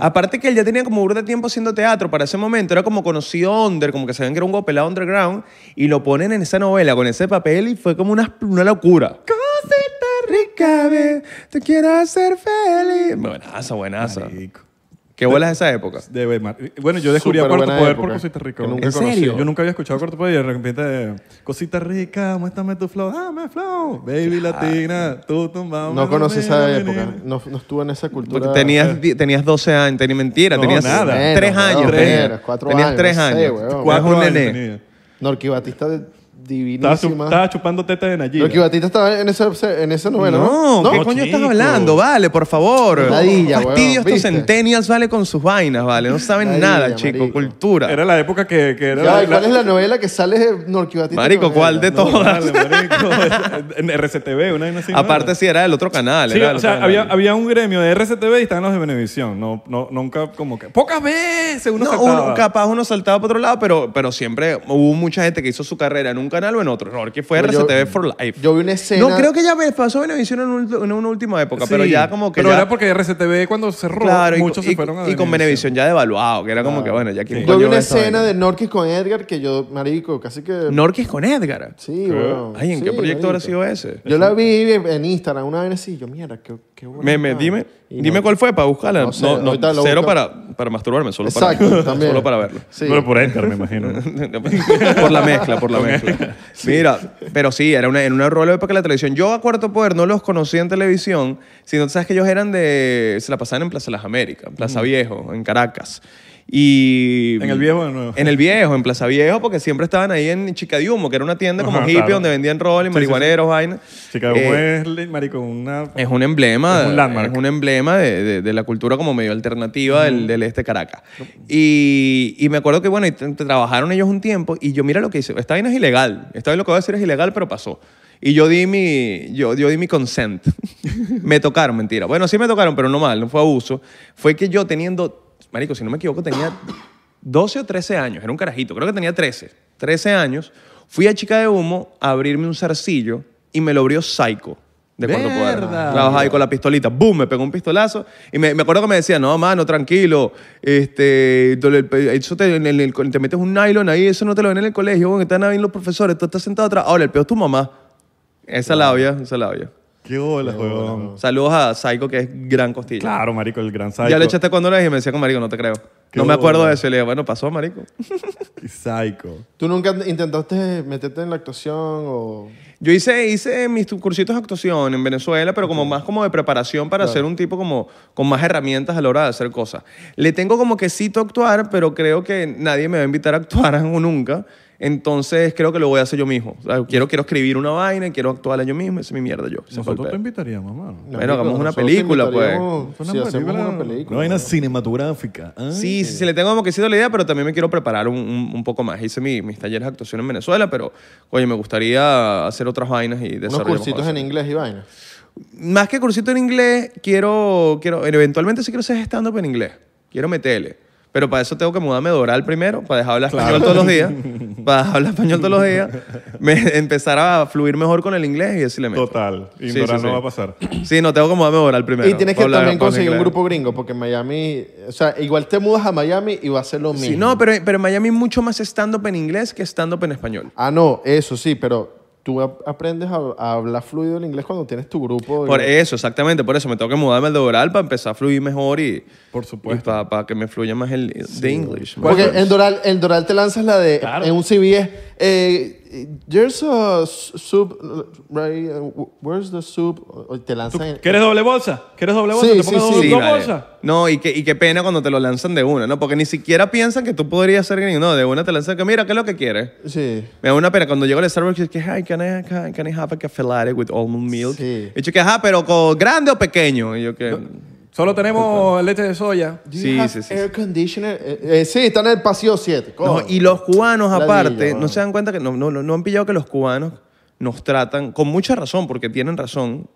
Aparte que él ya tenía como grupo de tiempo haciendo teatro para ese momento. Era como conocido under, como que sabían que era un gopelado underground. Y lo ponen en esa novela con ese papel y fue como una, una locura. Cosita rica, weón. te quiero hacer feliz. Buenazo, buenazo. ¿Qué bolas de esa época? Bueno, yo descubrí a Cuarto Poder por Cosita Rica. ¿En Yo nunca había escuchado Cuarto Poder y de repente, Cosita Rica, muéstrame tu flow, dame flow. Baby latina, tú tumbado. No conocí esa época, no, estuve en esa cultura. Porque tenías, 12 años, Tenía mentira, No, tenías nada. 3 años. tenías. Tenías años, 3 años. Cuatro un años nene. de- estaba, chupando tetas de Nayib. estaba en esa, novela, ¿no? No, ¿qué coño estás hablando? Vale, por favor. Ladilla, tus fastidio estos vale, con sus vainas, vale. No saben nada, chico. Cultura. Era la época que, era ¿Cuál es la novela que sale de Norqui Marico, ¿cuál de todas? marico. [laughs] En RCTV, una vaina así. Aparte, si era del otro canal. o sea, había, un gremio de RCTV y estaban los de Venevisión. No, no, nunca como que... Pocas veces uno capaz uno saltaba para otro lado, pero, pero siempre hubo mucha gente que hizo su carrera nunca algo en otro. fue pues yo, RCTV for Life. Yo vi una escena. No, creo que ya me pasó Venevisión en, una última época, pero ya como que. Pero era porque RCTV cuando cerró, muchos se fueron a Y, y con Venevisión ya devaluado, que era como que bueno, ya que. Yo vi una escena de Norquis con Edgar que yo, marico, casi que. ¿Norquis con Edgar? Sí, bueno. Ay, ¿en qué proyecto habrá sido ese? Yo la vi en Instagram una vez así, yo, mira qué dime, dime cuál fue para buscarla. No, No cero para, para masturbarme, solo, para, [laughs] también. solo para verlo. por enter, me imagino. [laughs] por la mezcla, por la mezcla. [laughs] Mira, pero sí, era una, en una rueda de época de la televisión. Yo a Cuarto Poder no los conocí en televisión, sino sabes que ellos eran de. Se la pasaban en Plaza Las Américas, en Plaza Viejo, en Caracas. Y, ¿En el viejo En el viejo, en Plaza Viejo, porque siempre estaban ahí en Humo que era una tienda como hippie donde vendían rolling, y marihuaneros, sí, vaina. Eh, es, una... Es un emblema. Es un emblema de, la cultura como medio alternativa del, este Caracas. Y, me acuerdo que, bueno, trabajaron ellos un tiempo y yo, mira lo que hice. Esta vaina es ilegal. Esta vaina lo que voy a decir es ilegal, pero pasó. Y yo di mi, yo, yo di mi consent. [laughs] me tocaron, mentira. Bueno, sí me tocaron, pero no mal, no fue abuso. Fue que yo teniendo Marico, si no me equivoco, tenía 12 o 13 años, era un carajito, creo que tenía 13, 13 años. Fui a Chica de Humo a abrirme un zarcillo y me lo abrió Psycho de cuarto puedo. Trabajaba ahí con la pistolita. boom, Me pegó un pistolazo. Y me, acuerdo que me decía, no, mano, tranquilo. Este, eso te, metes un nylon ahí, eso no te lo ven en el colegio, están ahí los profesores, tú estás sentado atrás. Ahora, el peor es tu mamá. Esa la labia, esa labia. Qué hola, huevón. Saludos a Psycho, que es gran costilla. Claro, marico, el gran Psycho. Ya le echaste cuando le dije y me decía con marico, no te creo. No me acuerdo de eso. le dije, bueno, pasó, marico. Psycho. ¿Tú nunca intentaste meterte en la actuación o...? Yo hice, hice mis cursitos de actuación en Venezuela, pero como más como de preparación para ser un tipo como con más herramientas a la hora de hacer cosas. Le tengo como que cito actuar, pero creo que nadie me va a invitar a actuar [laughs] nunca. Entonces creo que lo voy a hacer yo mismo. quiero, quiero escribir una vaina y quiero actuarla yo mismo. Esa es mi mierda yo. te invitaríamos, Bueno, hagamos una película, pues. Una Si hacemos una película. Una vaina cinematográfica. Sí, sí, sí, le tengo como que la idea, pero también me quiero preparar un, poco más. Hice mis talleres de actuación en Venezuela, pero, oye, me gustaría hacer otras vainas y desarrollar. cursitos en inglés y vaina. Más que cursito en inglés, quiero, quiero, eventualmente sí quiero hacer stand-up en inglés. Quiero meterle. Pero para eso tengo que mudarme de oral primero, para dejar hablar español todos los días. [laughs] Para dejar hablar español todos los días. Me, empezar a fluir mejor con el inglés y decirle. Total. Y sí, no va a pasar. Sí, no, tengo que mudarme de oral primero. Y tienes que también conseguir un grupo gringo, porque en Miami. O sea, igual te mudas a Miami y va a ser lo mismo. Sí, no, pero, pero en Miami mucho más stand-up en inglés que stand-up en español. Ah, no, eso sí, pero tú aprendes a, hablar fluido el inglés cuando tienes tu grupo. Por eso, exactamente, por eso me tengo que mudarme al Doral para empezar a fluir mejor y. Por supuesto. para, que me fluya más el de English. Porque en Doral, Doral te lanzas la de. En un CV es. Eh, ¿Quieres doble bolsa? ¿Quieres doble bolsa? Sí, sí, sí, No, y, y qué pena cuando te lo lanzan de una, ¿no? Porque ni siquiera piensan que tú podrías ser gringo. No, de una te lanzan que mira, ¿qué es lo que quieres? Sí. Me da una pena cuando llego al Starbucks y que, hey, can I, have a with almond milk? Sí. Y yo que, ajá, pero con grande o pequeño. Y yo que. Solo tenemos leche de soya. Sí, sí, sí, Air conditioner. Eh, eh, sí, está en el pasillo 7. y los cubanos, aparte, no. se dan cuenta que no, no, no han pillado que los cubanos nos tratan, con mucha razón, porque tienen razón,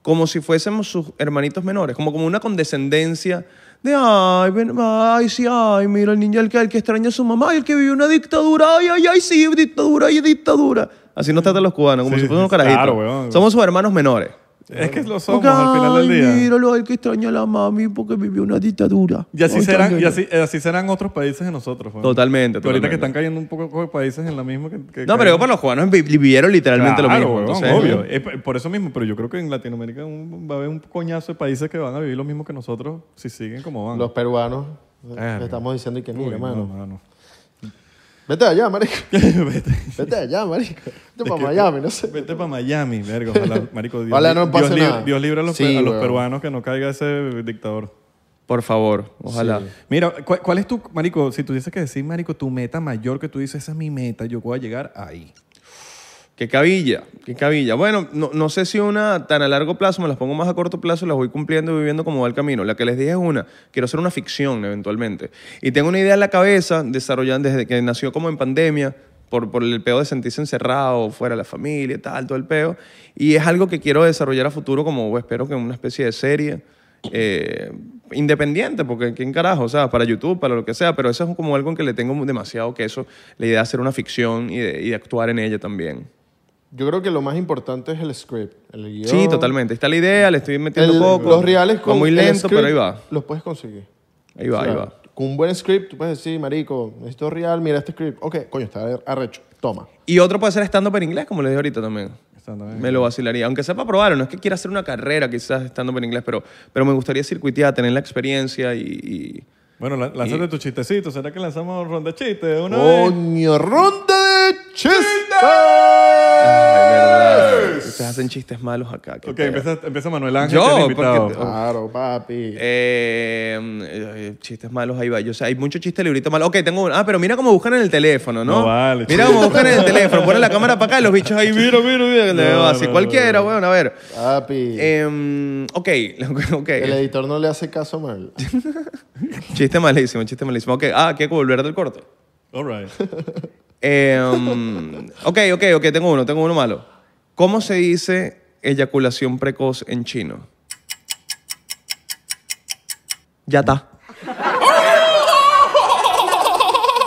como si fuésemos sus hermanitos menores, como, como una condescendencia de, ay, ay, sí, ay, mira el niño el que, extraña a su mamá, el que vivió una dictadura, ay, ay, ay, sí, dictadura, ay, dictadura. Así nos tratan los cubanos, como si fuésemos carajitos. Somos sus hermanos menores. Es que lo somos al final del día. míralo, hay que extraña a la mami porque vivió una dictadura. Y así, serán, y así, así serán otros países de nosotros. Pues. Totalmente, Que ahorita que están cayendo un poco de países en la misma que... No, pero los cubanos vivieron literalmente lo mismo. que obvio. Eh. por eso mismo, pero yo creo que en Latinoamérica va a haber un coñazo de países que van a vivir lo mismo que nosotros si siguen como van. Los peruanos. estamos diciendo que ni hermano. no, Vete [laughs] allá, marico. vete. Vete allá, marico. Vete para Miami, no sé. Vete para Miami, verga. Ojalá, [laughs] marico, Dios, libre, a los, peruanos que no caiga ese dictador. Por favor, ojalá. Mira, ¿cuál, es tu, marico, si tú que decir, marico, tu meta mayor que tú dices, esa es mi meta, yo voy a llegar ahí? Qué cabilla, qué cabilla. Bueno, no, sé si una tan a largo plazo, me las pongo más a corto plazo, las voy cumpliendo y viviendo como va el camino. La que les dije es una, quiero hacer una ficción eventualmente. Y tengo una idea en la cabeza, desarrollando desde que nació como en pandemia, por, el peo de sentirse encerrado, fuera de la familia, tal, todo el peo. Y es algo que quiero desarrollar a futuro como, espero que una especie de serie. Eh, independiente, porque ¿quién carajo? O sea, para YouTube, para lo que sea, pero eso es como algo en que le tengo demasiado que eso, la idea de hacer una ficción y y de actuar en ella también. Yo creo que lo más importante es el script, el guión. Sí, totalmente. Está la idea, le estoy metiendo poco. Los reales con muy lento, pero ahí va. Los puedes conseguir. Ahí va, ahí va. Con un buen script tú puedes decir, marico, necesito real, mira este script. Ok, coño, está arrecho. Toma. Y otro puede ser stand-up en inglés, como les dije ahorita también. Me lo vacilaría. Aunque sepa probarlo, no es que quiera hacer una carrera quizás stand-up en inglés, pero, pero me gustaría circuitear, tener la experiencia y bueno, la, lánzate tu chistecito. ¿Será que lanzamos ronda de chistes? Una ¡Coño, vez? ronda de chistes! Ustedes hacen chistes malos acá. Ok, empieza, empieza, Manuel Ángel. Yo, claro, papi. Eh, eh, chistes malos, ahí va. Yo, o sea, hay mucho chiste librito malo. Ok, tengo uno. Ah, pero mira cómo buscan en el teléfono, ¿no? no vale. Mira cómo buscan en el teléfono. Ponen la cámara para acá y los bichos ahí, mira, mira, mira. así cualquiera, bueno, a ver. Papi. Em, ok, [laughs] ok. El editor no le hace caso mal. chistes chiste malísimo, chiste malísimo. ok Ah, ¿qué volver del corte? alright [laughs] em, ok, ok, ok, tengo uno, tengo uno malo. ¿Cómo se dice eyaculación precoz en chino? Ya está.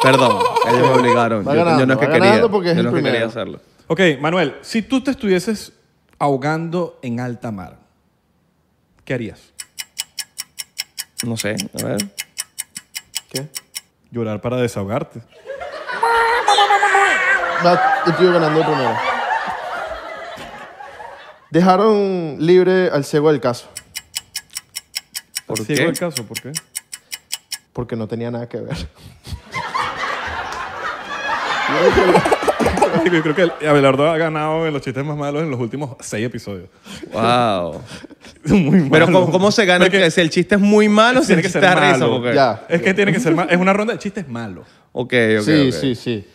Perdón, ellos me obligaron. Yo, no es que quería. yo no que quería hacerlo. Ok, Manuel, si tú te estuvieses ahogando en alta mar, ¿qué harías? No sé, a ver. Llorar para desahogarte. Estoy ganando primero. Dejaron libre al ciego del caso. ¿Por ¿Al qué? ciego del caso? ¿Por qué? Porque no tenía nada que ver. [laughs] Yo creo que Abelardo ha ganado en los chistes más malos en los últimos seis episodios. ¡Wow! [laughs] Muy malo. Pero ¿cómo, se gana? si el chiste es muy malo, si tiene que ser Ya. Es que tiene que ser malo. Es una ronda de chistes malo. Ok, ok. sí, sí, sí.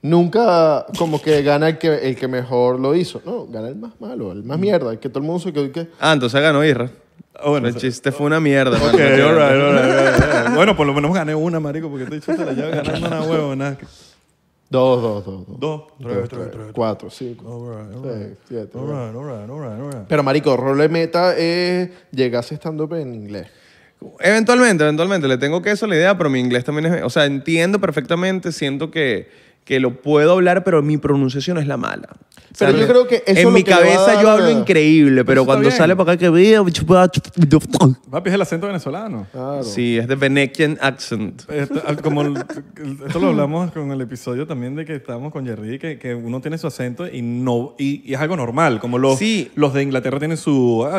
Nunca como que gana el que, el que mejor lo hizo. No, gana el más malo, el más mierda, el que todo el mundo se que... Ah, entonces ganó Irra. Ah, bueno, el chiste fue una mierda. Ok, all Bueno, por lo menos gané una, marico, porque estoy que la llave ganando una huevona. Dos, dos, dos. Dos, dos tres, tres, tres, Cuatro, cinco. Seis, siete. Pero, marico, role meta es llegarse stand-up en inglés. Eventualmente, eventualmente. Le tengo que eso la idea, pero mi inglés también es... O sea, entiendo perfectamente, siento que que lo puedo hablar, pero mi pronunciación es la mala. Pero yo creo que En mi cabeza yo hablo increíble, pero cuando sale para acá que veo. Papi es el acento venezolano. Claro. Sí, es de Venetian accent. Ah, como esto lo hablamos con el episodio también de que estábamos con Jerry, que, que uno tiene su acento y no y, es algo normal, como los, Sí. los de Inglaterra tienen su ah,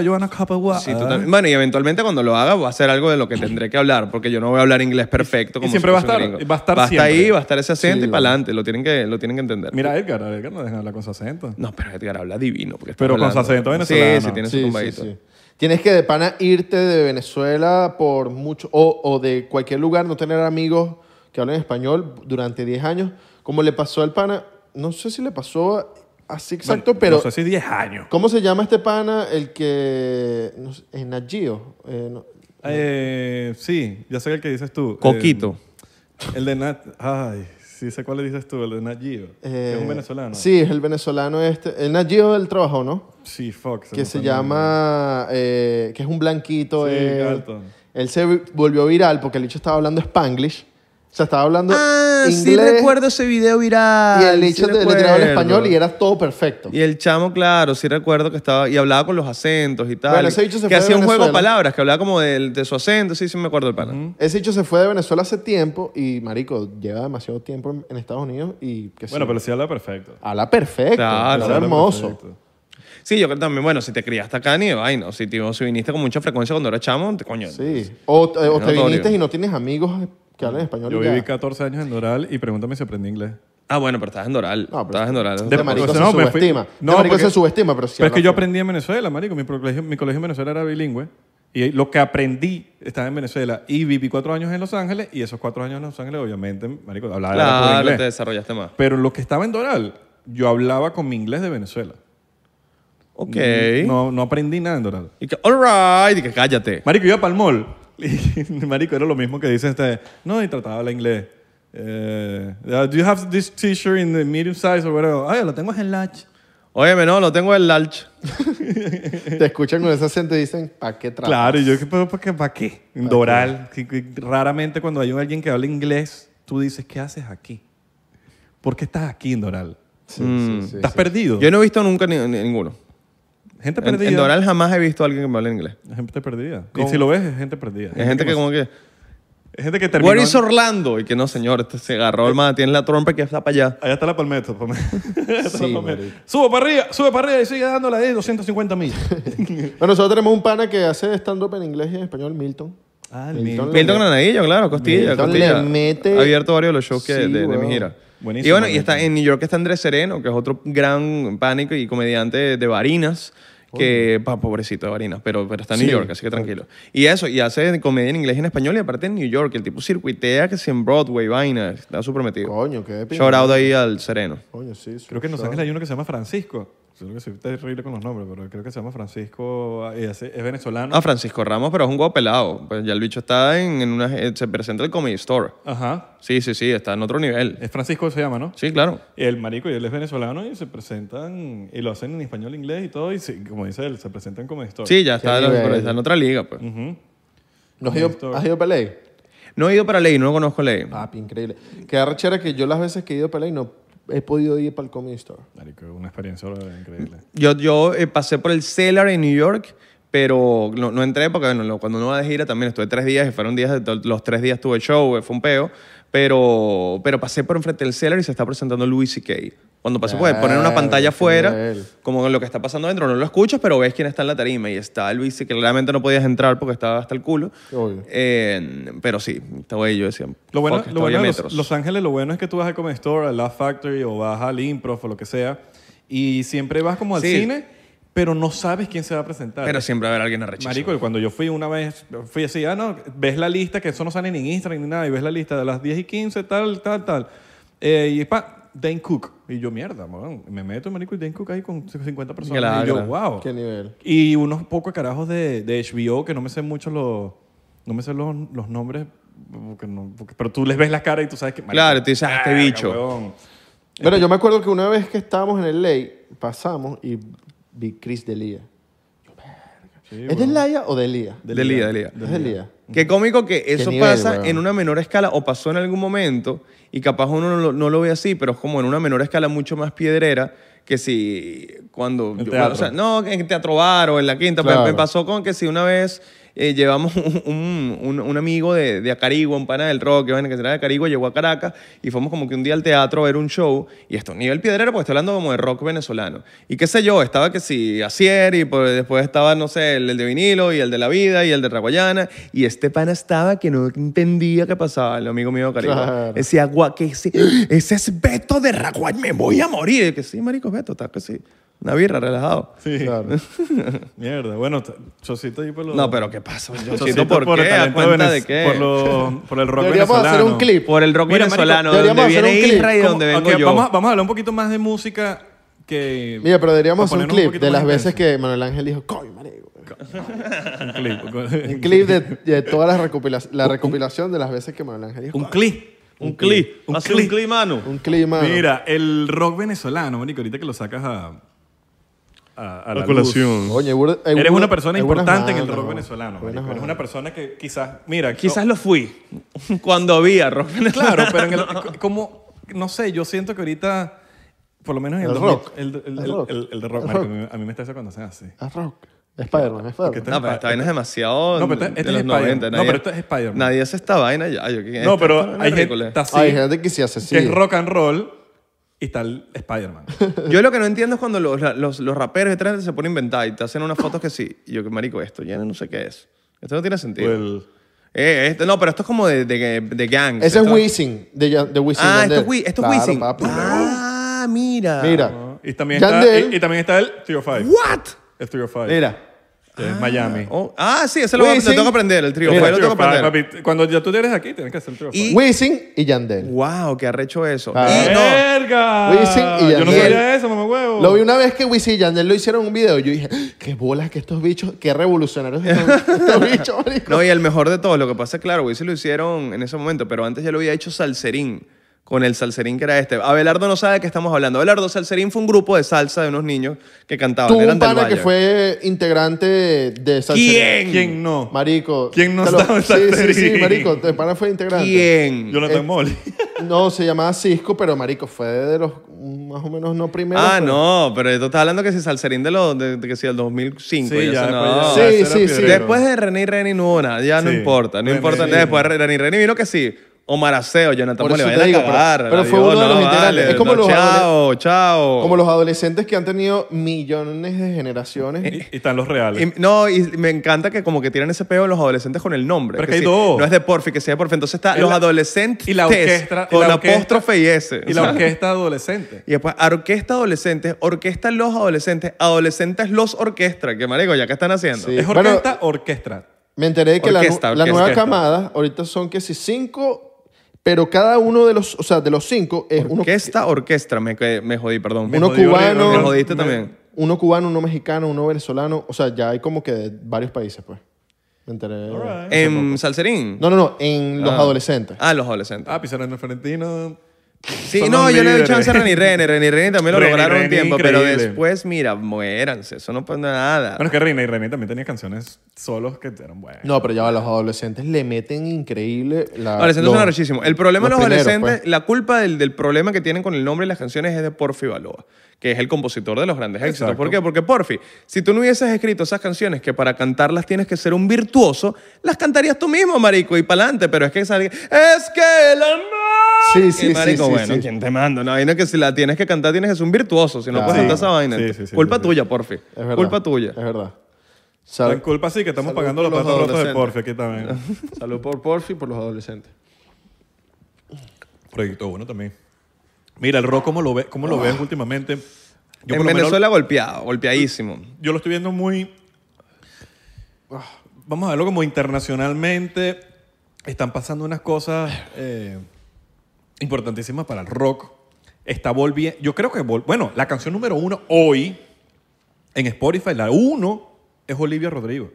Sí, ah. Bueno, y eventualmente cuando lo haga va a ser algo de lo que tendré que hablar, porque yo no voy a hablar inglés perfecto. Y siempre va a estar, va a estar ahí, va a estar ese acento y para adelante lo tienen que, entender. Mira, Edgar, Edgar no deja hablar con su No, pero Edgar habla divino. pero con su acentos acento venezolano. Sí, sí, tiene su tumbadito. Tienes que de pana irte de Venezuela por mucho, o, o de cualquier lugar, no tener amigos que hablen español durante 10 años, ¿Cómo le pasó al pana, no sé si le pasó así exacto, pero... No sé 10 años. ¿Cómo se llama este pana? El que... es Nagio. Eh, eh, sí, ya sé el que dices tú. Coquito. el de Nat. Ay. Sí sé cuál le dices tú, el de Nat es un eh, venezolano. Sí, es el venezolano este. El Nat Geo del trabajo, ¿no? Sí, Fox. Que se llama... Eh, que es un blanquito. Sí, él, eh, él se volvió viral porque el hecho estaba hablando spanglish. O sea, estaba hablando ah, inglés. sí recuerdo ese video viral. Y el nicho le español y era todo perfecto. Y el chamo, claro, sí recuerdo que estaba y hablaba con los acentos y tal. que hacía un juego de palabras, que hablaba como de, su acento, sí, sí me acuerdo del pana. Ese hecho se fue de Venezuela hace tiempo y, marico, lleva demasiado tiempo en, Estados Unidos y Bueno, pero sí habla perfecto. Habla perfecto. Claro, habla hermoso. Sí, yo creo también, bueno, si te criaste acá ni ay no, si, si viniste con mucha frecuencia cuando eras chamo, te coño. Sí. O, eh, te viniste y no tienes amigos yo viví 14 años en Doral y pregúntame si aprendí inglés. Ah, bueno, pero estabas en Doral. No, pero- estabas en Doral. Este de marico se subestima. Este no, marico subestima, pero sí. Pero es que yo aprendí en Venezuela, marico. Mi colegio, mi colegio en Venezuela era bilingüe. Y lo que aprendí estaba en Venezuela. Y viví cuatro años en Los Ángeles. Y esos cuatro años en Los Ángeles, obviamente, marico, hablaba era inglés. Claro, te desarrollaste más. Pero lo que estaba en Doral, yo hablaba con mi inglés de Venezuela. Ok. No, no aprendí nada en Doral. Y que, all right, y que cállate. Marico, yo iba para el mall y, [laughs] marico, era lo mismo que dice este, no, y trataba de hablar inglés. Eh, uh, do you have this t-shirt in the medium size or whatever? Ay, lo tengo en large. Óyeme, no, lo tengo en large. [laughs] Te escuchan con ese acento y dicen, ¿para qué trabajas? Claro, y yo, ¿para qué? ¿Para qué? Doral. Raramente cuando hay alguien que habla inglés, tú dices, ¿qué haces aquí? ¿Por qué estás aquí, en Doral? Mm. ¿Estás perdido? Yo no he visto nunca ninguno. Gente perdida. En, Doral jamás he visto a alguien que me hable inglés. Gente perdida. Y si lo ves, es gente perdida. Es gente, que, como que... Es gente que termina. Where is Orlando? Y que no, señor, este se agarró el eh, mate, tiene la trompa que está para allá. Allá está la palmeta. [laughs] sí, sube para arriba, sube para arriba y sigue dándole la de 250 mil. [laughs] bueno, nosotros tenemos un pana que hace stand-up en inglés y en español, Milton. Ah, Milton. Granadillo, claro, Costilla. Milton Costilla. Le mete... Ha abierto varios de los shows que de, mi gira. Buenísimo. Y bueno, y está en New York está Andrés Sereno, que es otro gran pánico y comediante de Varinas que, pa, pobrecito, Varina, pero, pero está en New York, así que tranquilo. Y eso, y hace comedia en inglés y en español, y aparte en New York, el tipo circuitea que si en Broadway, vaina, está súper metido. Coño, qué Shout ahí al Sereno. Coño, sí. Creo que en Los Ángeles hay uno que se llama Francisco creo que soy terrible con los nombres, pero creo que se llama Francisco, ah, es, venezolano. Ah, Francisco Ramos, pero es un huevo pelado. Pues ya el bicho está en, una, eh, se presenta en el Comedy Store. Ajá. Sí, sí, sí, está en otro nivel. Es Francisco se llama, ¿no? Sí, claro. Y el marico y él es venezolano y se presentan, y lo hacen en español, inglés y todo, y como dice él, se presentan como Comedy Store. Sí, ya está, pero está en otra liga, pues. has, ido, para Ley? No he ido para Ley, no conozco Ley. Ah, increíble. Qué arrechera que yo las veces que he ido para Ley no he podido ir para el Comedy Store. una experiencia increíble. Yo, yo eh, pasé por el Cellar en New York, pero no, entré porque cuando no va de gira también estuve tres días y fueron días, los tres días tuve show, eh, fue un peo, pero, pero pasé por enfrente del Cellar y se está presentando Louis C.K. Cuando pasa, puedes poner una pantalla afuera, como lo que está pasando adentro, no lo escuchas, pero ves quién está en la tarima. Y está Luis, que claramente no podías entrar porque estaba hasta el culo. Eh, pero sí, estaba yo decía, lo bueno, los, Ángeles, lo bueno es que tú vas al Comedy Store, al Laugh Factory o vas al Improv o lo que sea, y siempre vas como al cine pero no sabes quién se va a presentar. Pero siempre va a haber alguien arrechizado. Marico, y cuando yo fui una vez, fui así, ah, no, ves la lista, que eso no sale ni en Instagram ni nada, y ves la lista de las 10 y 15, tal, tal, tal. Eh, y pa, Dane Cook. Y yo, mierda, me meto, en marico, y Dane Cook ahí con 50 personas. y yo, wow. Qué nivel. Y unos pocos carajos de, de HBO que no me sé mucho los... No me sé los, los nombres, porque no, porque, pero tú les ves la cara y tú sabes que... Claro, te dices, "Ah, este bicho". Pero yo me acuerdo que una vez que estábamos en el ley, pasamos y vi Chris Delia. ¿Es de o de Elía? De Lía, de Lía. de Qué cómico que eso pasa en una menor escala o pasó en algún momento y capaz uno no, lo ve así, pero es como en una menor escala mucho más piedrera que si cuando... yo- o sea, no, en teatro bar o en la quinta. Pues, me- Me pasó con que si una vez eh, llevamos un, amigo de, de, Acarigua, un pana del rock, que era de Acarigua, llegó a Caracas y fuimos como que un día al teatro a ver un show. Y esto, nivel piedrero, pues estoy hablando como de rock venezolano. Y qué sé yo, estaba que si Asier, y después estaba, no sé, el, de vinilo, y el de la vida, y el de Raguayana. Y este pana estaba que no entendía qué pasaba, el amigo mío de Acarigua. agua, que ese, ese es Beto de raguay me voy a morir. que sí, marico, Beto, está que sí. Una birra, relajado. Sí. Claro. [laughs] Mierda. Bueno, chocito ahí por los... No, pero ¿qué pasa? Chocito, por, por, qué? ¿A cuenta de qué? Por, por el rock Deberíamos venezolano. hacer un clip. Por el rock venezolano, marico, hacer un clip. donde vengo Vamos, vamos a hablar un poquito más de música que... Mira, pero deberíamos hacer un clip de las veces que Manuel Ángel dijo, coño, marico. [laughs] un clip. un clip de, de toda la, recopilación, la recopilación de las veces que Manuel Ángel dijo. Un clip. Un clip. Un clip, mano. Un clip, mano. Mira, el rock venezolano, marico, ahorita que lo sacas a a, la, colación. Oye, Eres una persona importante en el rock venezolano. Eres una persona que quizás, mira, Quizás lo fui [laughs] cuando había rock venezolano. Claro, pero en el, como, no sé, yo siento que ahorita, por lo menos en el, rock. El, el, rock. a mí- me está cuando se hace. Es rock. Spider-Man, es Spiderman. Este no, pero esta vaina es demasiado No, pero esto este es spider este Nadie hace esta vaina ya. No, pero hay gente, que sí hace así. que es rock and roll, y está el Spider-Man. Yo lo que no entiendo es cuando los, los, los raperos se ponen a inventar y te hacen unas fotos que sí. yo, que marico, esto ya no sé qué es. Esto no tiene sentido. eh, esto, no, pero esto es como de, de, gang. Ese es Weezing. de, de Ah, esto es, esto ah, mira. Mira. Y también, está, y, y, también está el Trio oh Five. ¿What? El Trio oh Five. Mira. Este, Miami. Ah, oh, ah, sí, ese lo, tengo que aprender, el trío. cuando ya tú eres aquí, tienes que hacer el trío. Y- Wisin y Yandel. Wow, qué arrecho eso. Ah. no, ¡Verga! Wisin y Yo no sabía eso, mamá huevo. Lo vi una vez que Wisin y Yandel lo hicieron en un video. Yo dije, ah, qué bolas que estos bichos, qué revolucionarios [laughs] estos, bichos, no, y el mejor de todos, lo que pasa es claro, Wisin lo hicieron en ese momento, pero antes ya lo había hecho Salserín con el salserín que era este. Abelardo no sabe de qué estamos hablando. Abelardo Salserín fue un grupo de salsa de unos niños que cantaban. Tuvo un pana que fue integrante de salserín. ¿Quién? ¿Quién no? Marico. ¿Quién no estaba en Sí, sí, sí, marico. El pana fue integrante. ¿Quién? Jonathan eh, Molly. No, se llamaba Cisco, pero marico, fue de los más o menos no primeros. Ah, pues. no, pero tú estás hablando que si salserín de los de, que si del 2005. Sí, ya, pues, Sí, sí, sí. Después de René y René no hubo nada, ya no importa, no importa. Después Después René y René vino que sí, Omar Aceo, Jonathan Por eso a pero- fue uno de los integrantes. Es como los Chao, chao. Como los adolescentes que han tenido millones de generaciones. Y, están los reales. no, y me encanta que como que tienen ese peo los adolescentes con el nombre. Pero que hay No es de porfi, que sea de porfi. Entonces está los adolescentes y la orquesta con la apóstrofe y ese. Y la orquesta adolescente. Y después, orquesta Adolescente, orquesta los adolescentes, adolescentes los orquestra. Que marico, ya que están haciendo. Sí. Es orquesta, orquestra. Me enteré de que la nueva camada ahorita son que si cinco pero cada uno de los, o sea, de los cinco es uno... Orquesta, orquestra, me, me jodí, perdón. uno cubano... Me jodiste también. Uno cubano, uno mexicano, uno venezolano. O sea, ya hay como que de varios países, pues. ¿En Salserín? No, no, no. En los ah. adolescentes. Ah, los adolescentes. Ah, Pizarro pues, en Florentino... Sí, no, yo le he chance a René y René. René y René también lo lograron un tiempo, pero después, mira, muéranse. Eso no pasa nada. Bueno, es que René y René también tenían canciones solos que eran buenas. No, pero ya los adolescentes le meten increíble la. Adolescentes suena El problema de los pues. adolescentes, la culpa del, problema que tienen con el nombre y las canciones es de Porfi Baloa, que es el compositor de los grandes éxitos. ¿Por qué? Porque Porfi, si tú no hubieses escrito esas canciones que para cantarlas tienes que ser un virtuoso, las cantarías tú mismo, marico, y pa'lante. Pero es que alguien. es que el amor Sí, sí, sí, sí, te manda? Una vaina que si la tienes que cantar tienes que ser un virtuoso, si no puedes cantar esa vaina. culpa tuya, porfi. Es verdad. Culpa tuya. Es verdad. Salud. culpa sí que estamos pagando por los de Porfi aquí también. [laughs] Salud por Porfi y por los adolescentes. Proyecto bueno también. Mira, el rock, ¿cómo lo, ve, cómo lo ves ah. últimamente? en Venezuela golpeado, golpeadísimo. yo lo estoy viendo muy. Ah, vamos a verlo como internacionalmente. Están pasando unas cosas eh, importantísima para el rock. Está volviendo. Yo creo que. bueno, la canción número uno hoy en Spotify, la uno, es Olivia Rodrigo.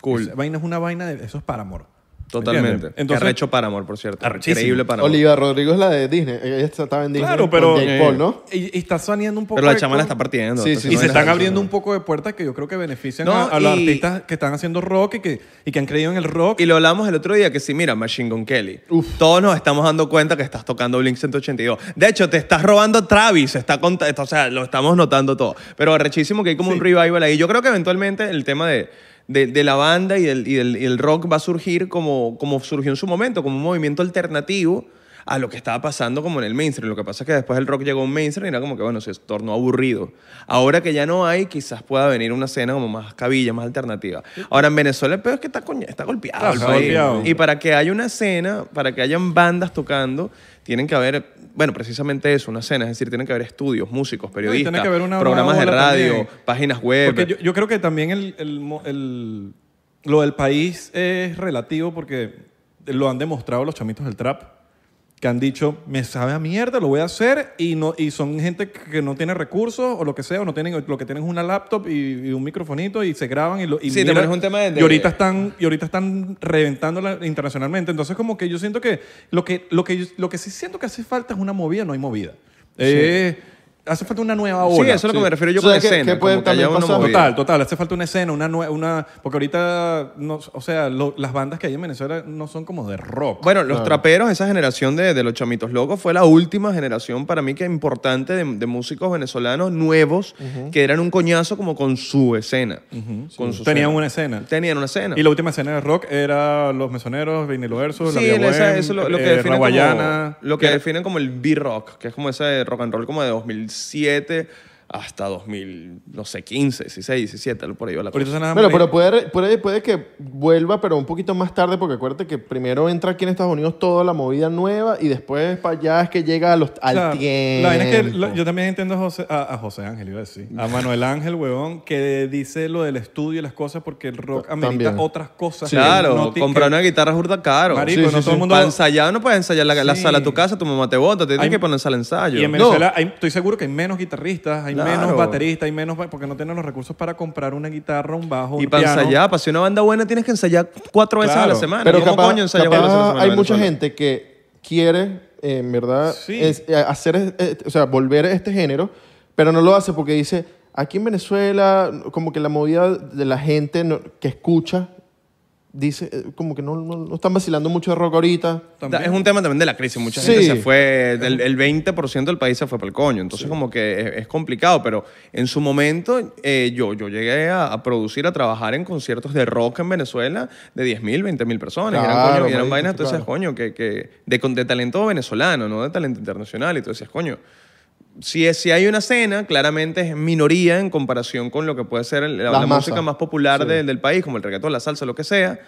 Cool. vaina es una vaina de. Eso es para amor. Totalmente. Entonces, Arrecho amor, por cierto. Arrechísimo. para amor. Olivia Rodrigo es la de Disney. Ella estaba en Disney. Claro, Con eh, Paul, ¿no? Y, está saneando un poco. Pero la chamana está partiendo. y se están abriendo un poco de puertas que yo creo que benefician a, los artistas que están haciendo rock y que, y que han creído en el rock. Y lo hablamos el otro día que sí, mira, Machine Gun Kelly. Todos nos estamos dando cuenta que estás tocando Blink 182. De hecho, te estás robando Travis. Está o sea, lo estamos notando todo. Pero arrechísimo que hay como un revival ahí. Yo creo que eventualmente el tema de de, la banda y del, y, el rock va a surgir como, como surgió en su momento, como un movimiento alternativo a lo que estaba pasando como en el mainstream. Lo que pasa es que después el rock llegó a un mainstream y era como que, bueno, se tornó aburrido. Ahora que ya no hay, quizás pueda venir una escena como más cabilla, más alternativa. Ahora, en Venezuela el peor es que está, está golpeado. Está golpeado. Y para que haya una escena, para que hayan bandas tocando, tienen que haber bueno, precisamente eso, una cena, es decir, tienen que haber estudios, músicos, periodistas, programas de radio, páginas web. yo, creo que también el, lo del país es relativo porque lo han demostrado los chamitos del trap que han dicho, me sabe a mierda, lo voy a hacer, y, no, y son gente que no tiene recursos o lo que sea, o no tienen, lo que tienen es una laptop y, un microfonito y se graban y sí, es un tema de... Y ahorita están, y ahorita están reventándola internacionalmente. Entonces como que yo siento que lo que, lo que, lo que sí siento que hace falta es una movida, no hay movida. Sí. Eh, hace falta una nueva ola. Sí, eso es lo que me refiero yo con escena. total, total, hace falta una escena, una nueva, una, porque ahorita, no, o sea, las bandas que hay en Venezuela no son como de rock. Bueno, los traperos, esa generación de, los chamitos locos, fue la última generación para mí que es importante de, músicos venezolanos nuevos que eran un coñazo como con su escena. Tenían una escena. Tenían una escena. Y la última escena de rock era Los Mesoneros, Vinilo Versus, La Vía lo, lo que eh, definen como, definen como el B-Rock, que es como ese rock and roll como de 2006 siete hasta 2000, no sé, 16, 17, por ahí va la cosa. pero puede, que vuelva, pero un poquito más tarde, porque acuérdate que primero entra aquí en Estados Unidos toda la movida nueva y después para allá es que llega a los, al tiempo. es que yo también entiendo a José, a, José Ángel, iba a decir. A Manuel Ángel, huevón, que dice lo del estudio y las cosas porque el rock amerita otras cosas. Claro, comprar una guitarra jurda caro. no Para ensayar no puedes ensayar la, sala a tu casa, tu mamá te bota, te que poner ensayo. Y en estoy seguro que hay menos guitarristas, hay menos baterista, y menos porque no tienen los recursos para comprar una guitarra, un bajo, un Y para ensayar, para si una banda buena tienes que ensayar cuatro veces a la semana. coño hay mucha gente que quiere, eh, en verdad, eh, hacer, eh, o sea, volver a este género, pero no lo hace porque dice, aquí en Venezuela, como que la movida de la gente que escucha dice, eh, como que no, no, están vacilando mucho de rock ahorita. Es un tema también de la crisis. Mucha gente se fue, el 20% del país se fue para el coño. Entonces, como que es, complicado, pero en su momento eh, yo, yo llegué a, producir, a trabajar en conciertos de rock en Venezuela de 10.000, 20.000 personas. Claro, eran, coño, eran vainas, entonces, coño, que, que de, de talento venezolano, no de talento internacional. Y tú decías, coño si, si hay una escena, claramente es minoría en comparación con lo que puede ser la, música más popular del país, como el reggaetón, la salsa, lo que sea.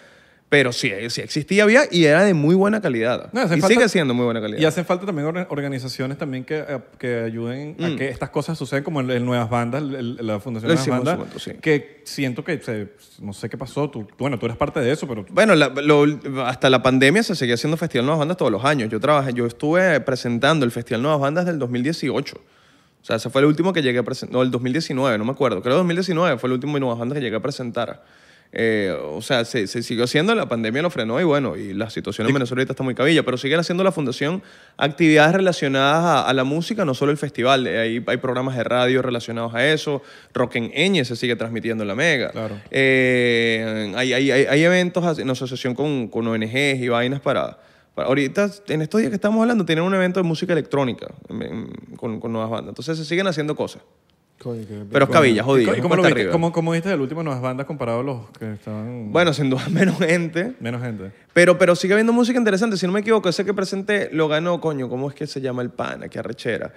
Pero sí, existía, había y era de muy buena calidad. y sigue siendo muy buena calidad. Y hacen falta también organizaciones también que, eh, ayuden a mm. que estas cosas sucedan, como el, Nuevas Bandas, la Fundación Lo Nuevas Bandas, que siento que, no sé qué pasó, tú, bueno, tú eres parte de eso, pero... Bueno, hasta la pandemia se seguía haciendo Festival Nuevas Bandas todos los años. Yo trabajé, yo estuve presentando el Festival Nuevas Bandas del 2018. O sea, ese fue el último que llegué a presentar, no, el 2019, no me acuerdo. Creo que 2019 fue el último de Nuevas Bandas que llegué a presentar. Eh, o sea, se, siguió haciendo, la pandemia lo frenó y bueno, y la situación en Venezuela está muy cabilla, pero siguen haciendo la fundación actividades relacionadas a, la música, no solo el festival, eh, hay, hay programas de radio relacionados a eso, Rock en Eñe se sigue transmitiendo en la Mega, eh, hay, eventos en asociación con, ONGs y vainas para... Ahorita, en estos días que estamos hablando, tienen un evento de música electrónica con, nuevas bandas. Entonces se siguen haciendo cosas. Pero es cabilla, jodido. cómo, viste, el último Nuevas Bandas comparado a los que estaban...? Bueno, sin duda [laughs] menos gente. Menos gente. Pero, pero sigue habiendo música interesante. Si no me equivoco, ese que presenté lo ganó, coño, ¿cómo es que se llama el pana? Qué arrechera.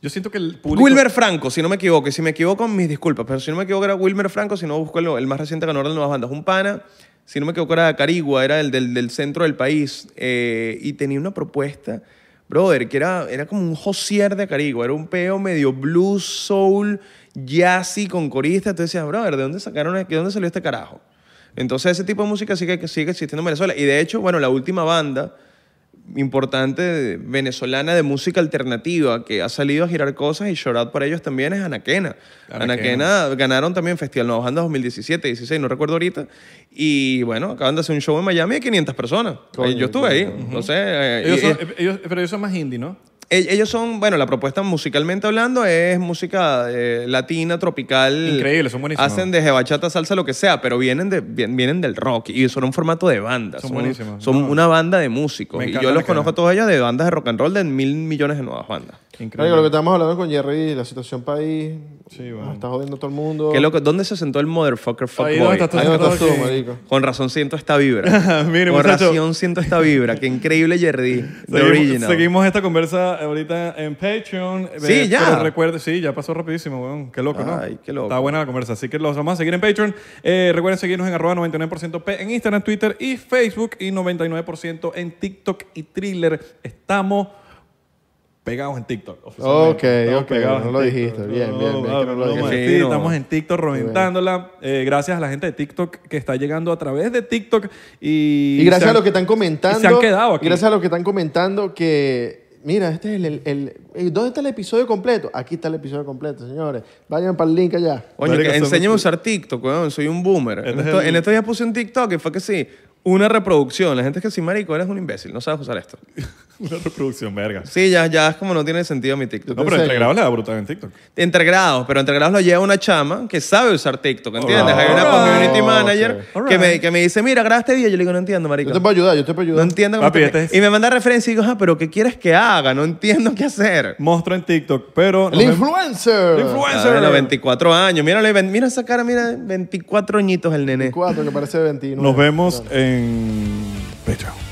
Yo siento que el público... Wilmer Franco, si no me equivoco. Y si me equivoco, mis disculpas. Pero si no me equivoco era Wilmer Franco, si no busco el, más reciente ganador de Nuevas Bandas. Un pana, si no me equivoco era Carigua, era el del, centro del país. Eh, y tenía una propuesta brother, que era, era como un josier de carigo, era un peo medio blues, soul, jazzy, con corista. Entonces decías, brother, ¿de dónde sacaron, e-, de dónde salió este carajo? Entonces ese tipo de música sigue, sigue existiendo en Venezuela. Y de hecho, bueno, la última banda importante venezolana de música alternativa que ha salido a girar cosas y llorar por ellos también es Anaquena. Anaquena. ganaron también Festival Nueva Banda 2017, 16, no recuerdo ahorita. Y bueno, acaban de hacer un show en Miami de 500 personas. yo estuve ahí, no sé. Eh, eh, ellos, pero ellos son más indie, ¿no? E-, ellos son, bueno, la propuesta musicalmente hablando es música eh, latina, tropical. Increíble, son buenísimos. Hacen de bachata, salsa, lo que sea, pero vienen, de, vienen del rock y son un formato de banda. Son, buenísimos. Son una banda de músicos. Y yo los conozco a todos ellos de bandas de rock and roll de mil millones de nuevas bandas. Increíble. lo que estamos hablando con Jerry, la situación país. Sí, Está jodiendo todo el mundo. ¿Qué ¿Dónde se sentó el motherfucker fuckboy? Con razón siento esta vibra. [laughs] con razón siento esta vibra. Qué increíble Jerry. de original. Seguimos esta conversa ahorita, en Patreon. Eh, sí, ya. recuerde, sí, ya pasó rapidísimo, weón. Qué loco, ¿no? Ay, qué loco. Está buena la conversa. Así que los vamos a seguir en Patreon. Eh, recuerden seguirnos en arroba 99% en Instagram, Twitter y Facebook. Y 99% en TikTok y Thriller. Estamos pegados en TikTok. Ok, ok, no, lo dijiste. Bien, bien, bien. Ah, estamos en TikTok reventándola. Eh, gracias a la gente de TikTok que está llegando a través de TikTok. Y, gracias a los que están comentando. Se han quedado aquí. Gracias a los que están comentando que mira, este es el, el, eh, ¿Dónde está el episodio completo? Aquí está el episodio completo, señores. Vayan para el link allá. Oye, que a usar TikTok, weón. Soy un boomer. Este en, esto, en, puse un TikTok y fue que sí. Una reproducción. La gente es que si marico, eres un imbécil, no sabes usar esto. [laughs] Una reproducción, verga. Sí, ya, ya es como no tiene sentido mi TikTok. No, pero entre grados le da brutal en TikTok. Entre pero entre lo lleva una chama que sabe usar TikTok, ¿entiendes? Hay una community manager que, me, que me dice, mira, graba este video. Yo le digo, no entiendo, marico. Yo te a ayudar, yo te puedo No ayudar. entiendo cómo este Y me manda referencia y digo, ah, pero ¿qué quieres que haga? No entiendo qué hacer. mostro en TikTok, pero... El influencer. El influencer. bueno, 24 años. Mírale, mira esa cara, mira, 24 añitos el nene. 24 que parece 29. Nos vemos en en Patreon.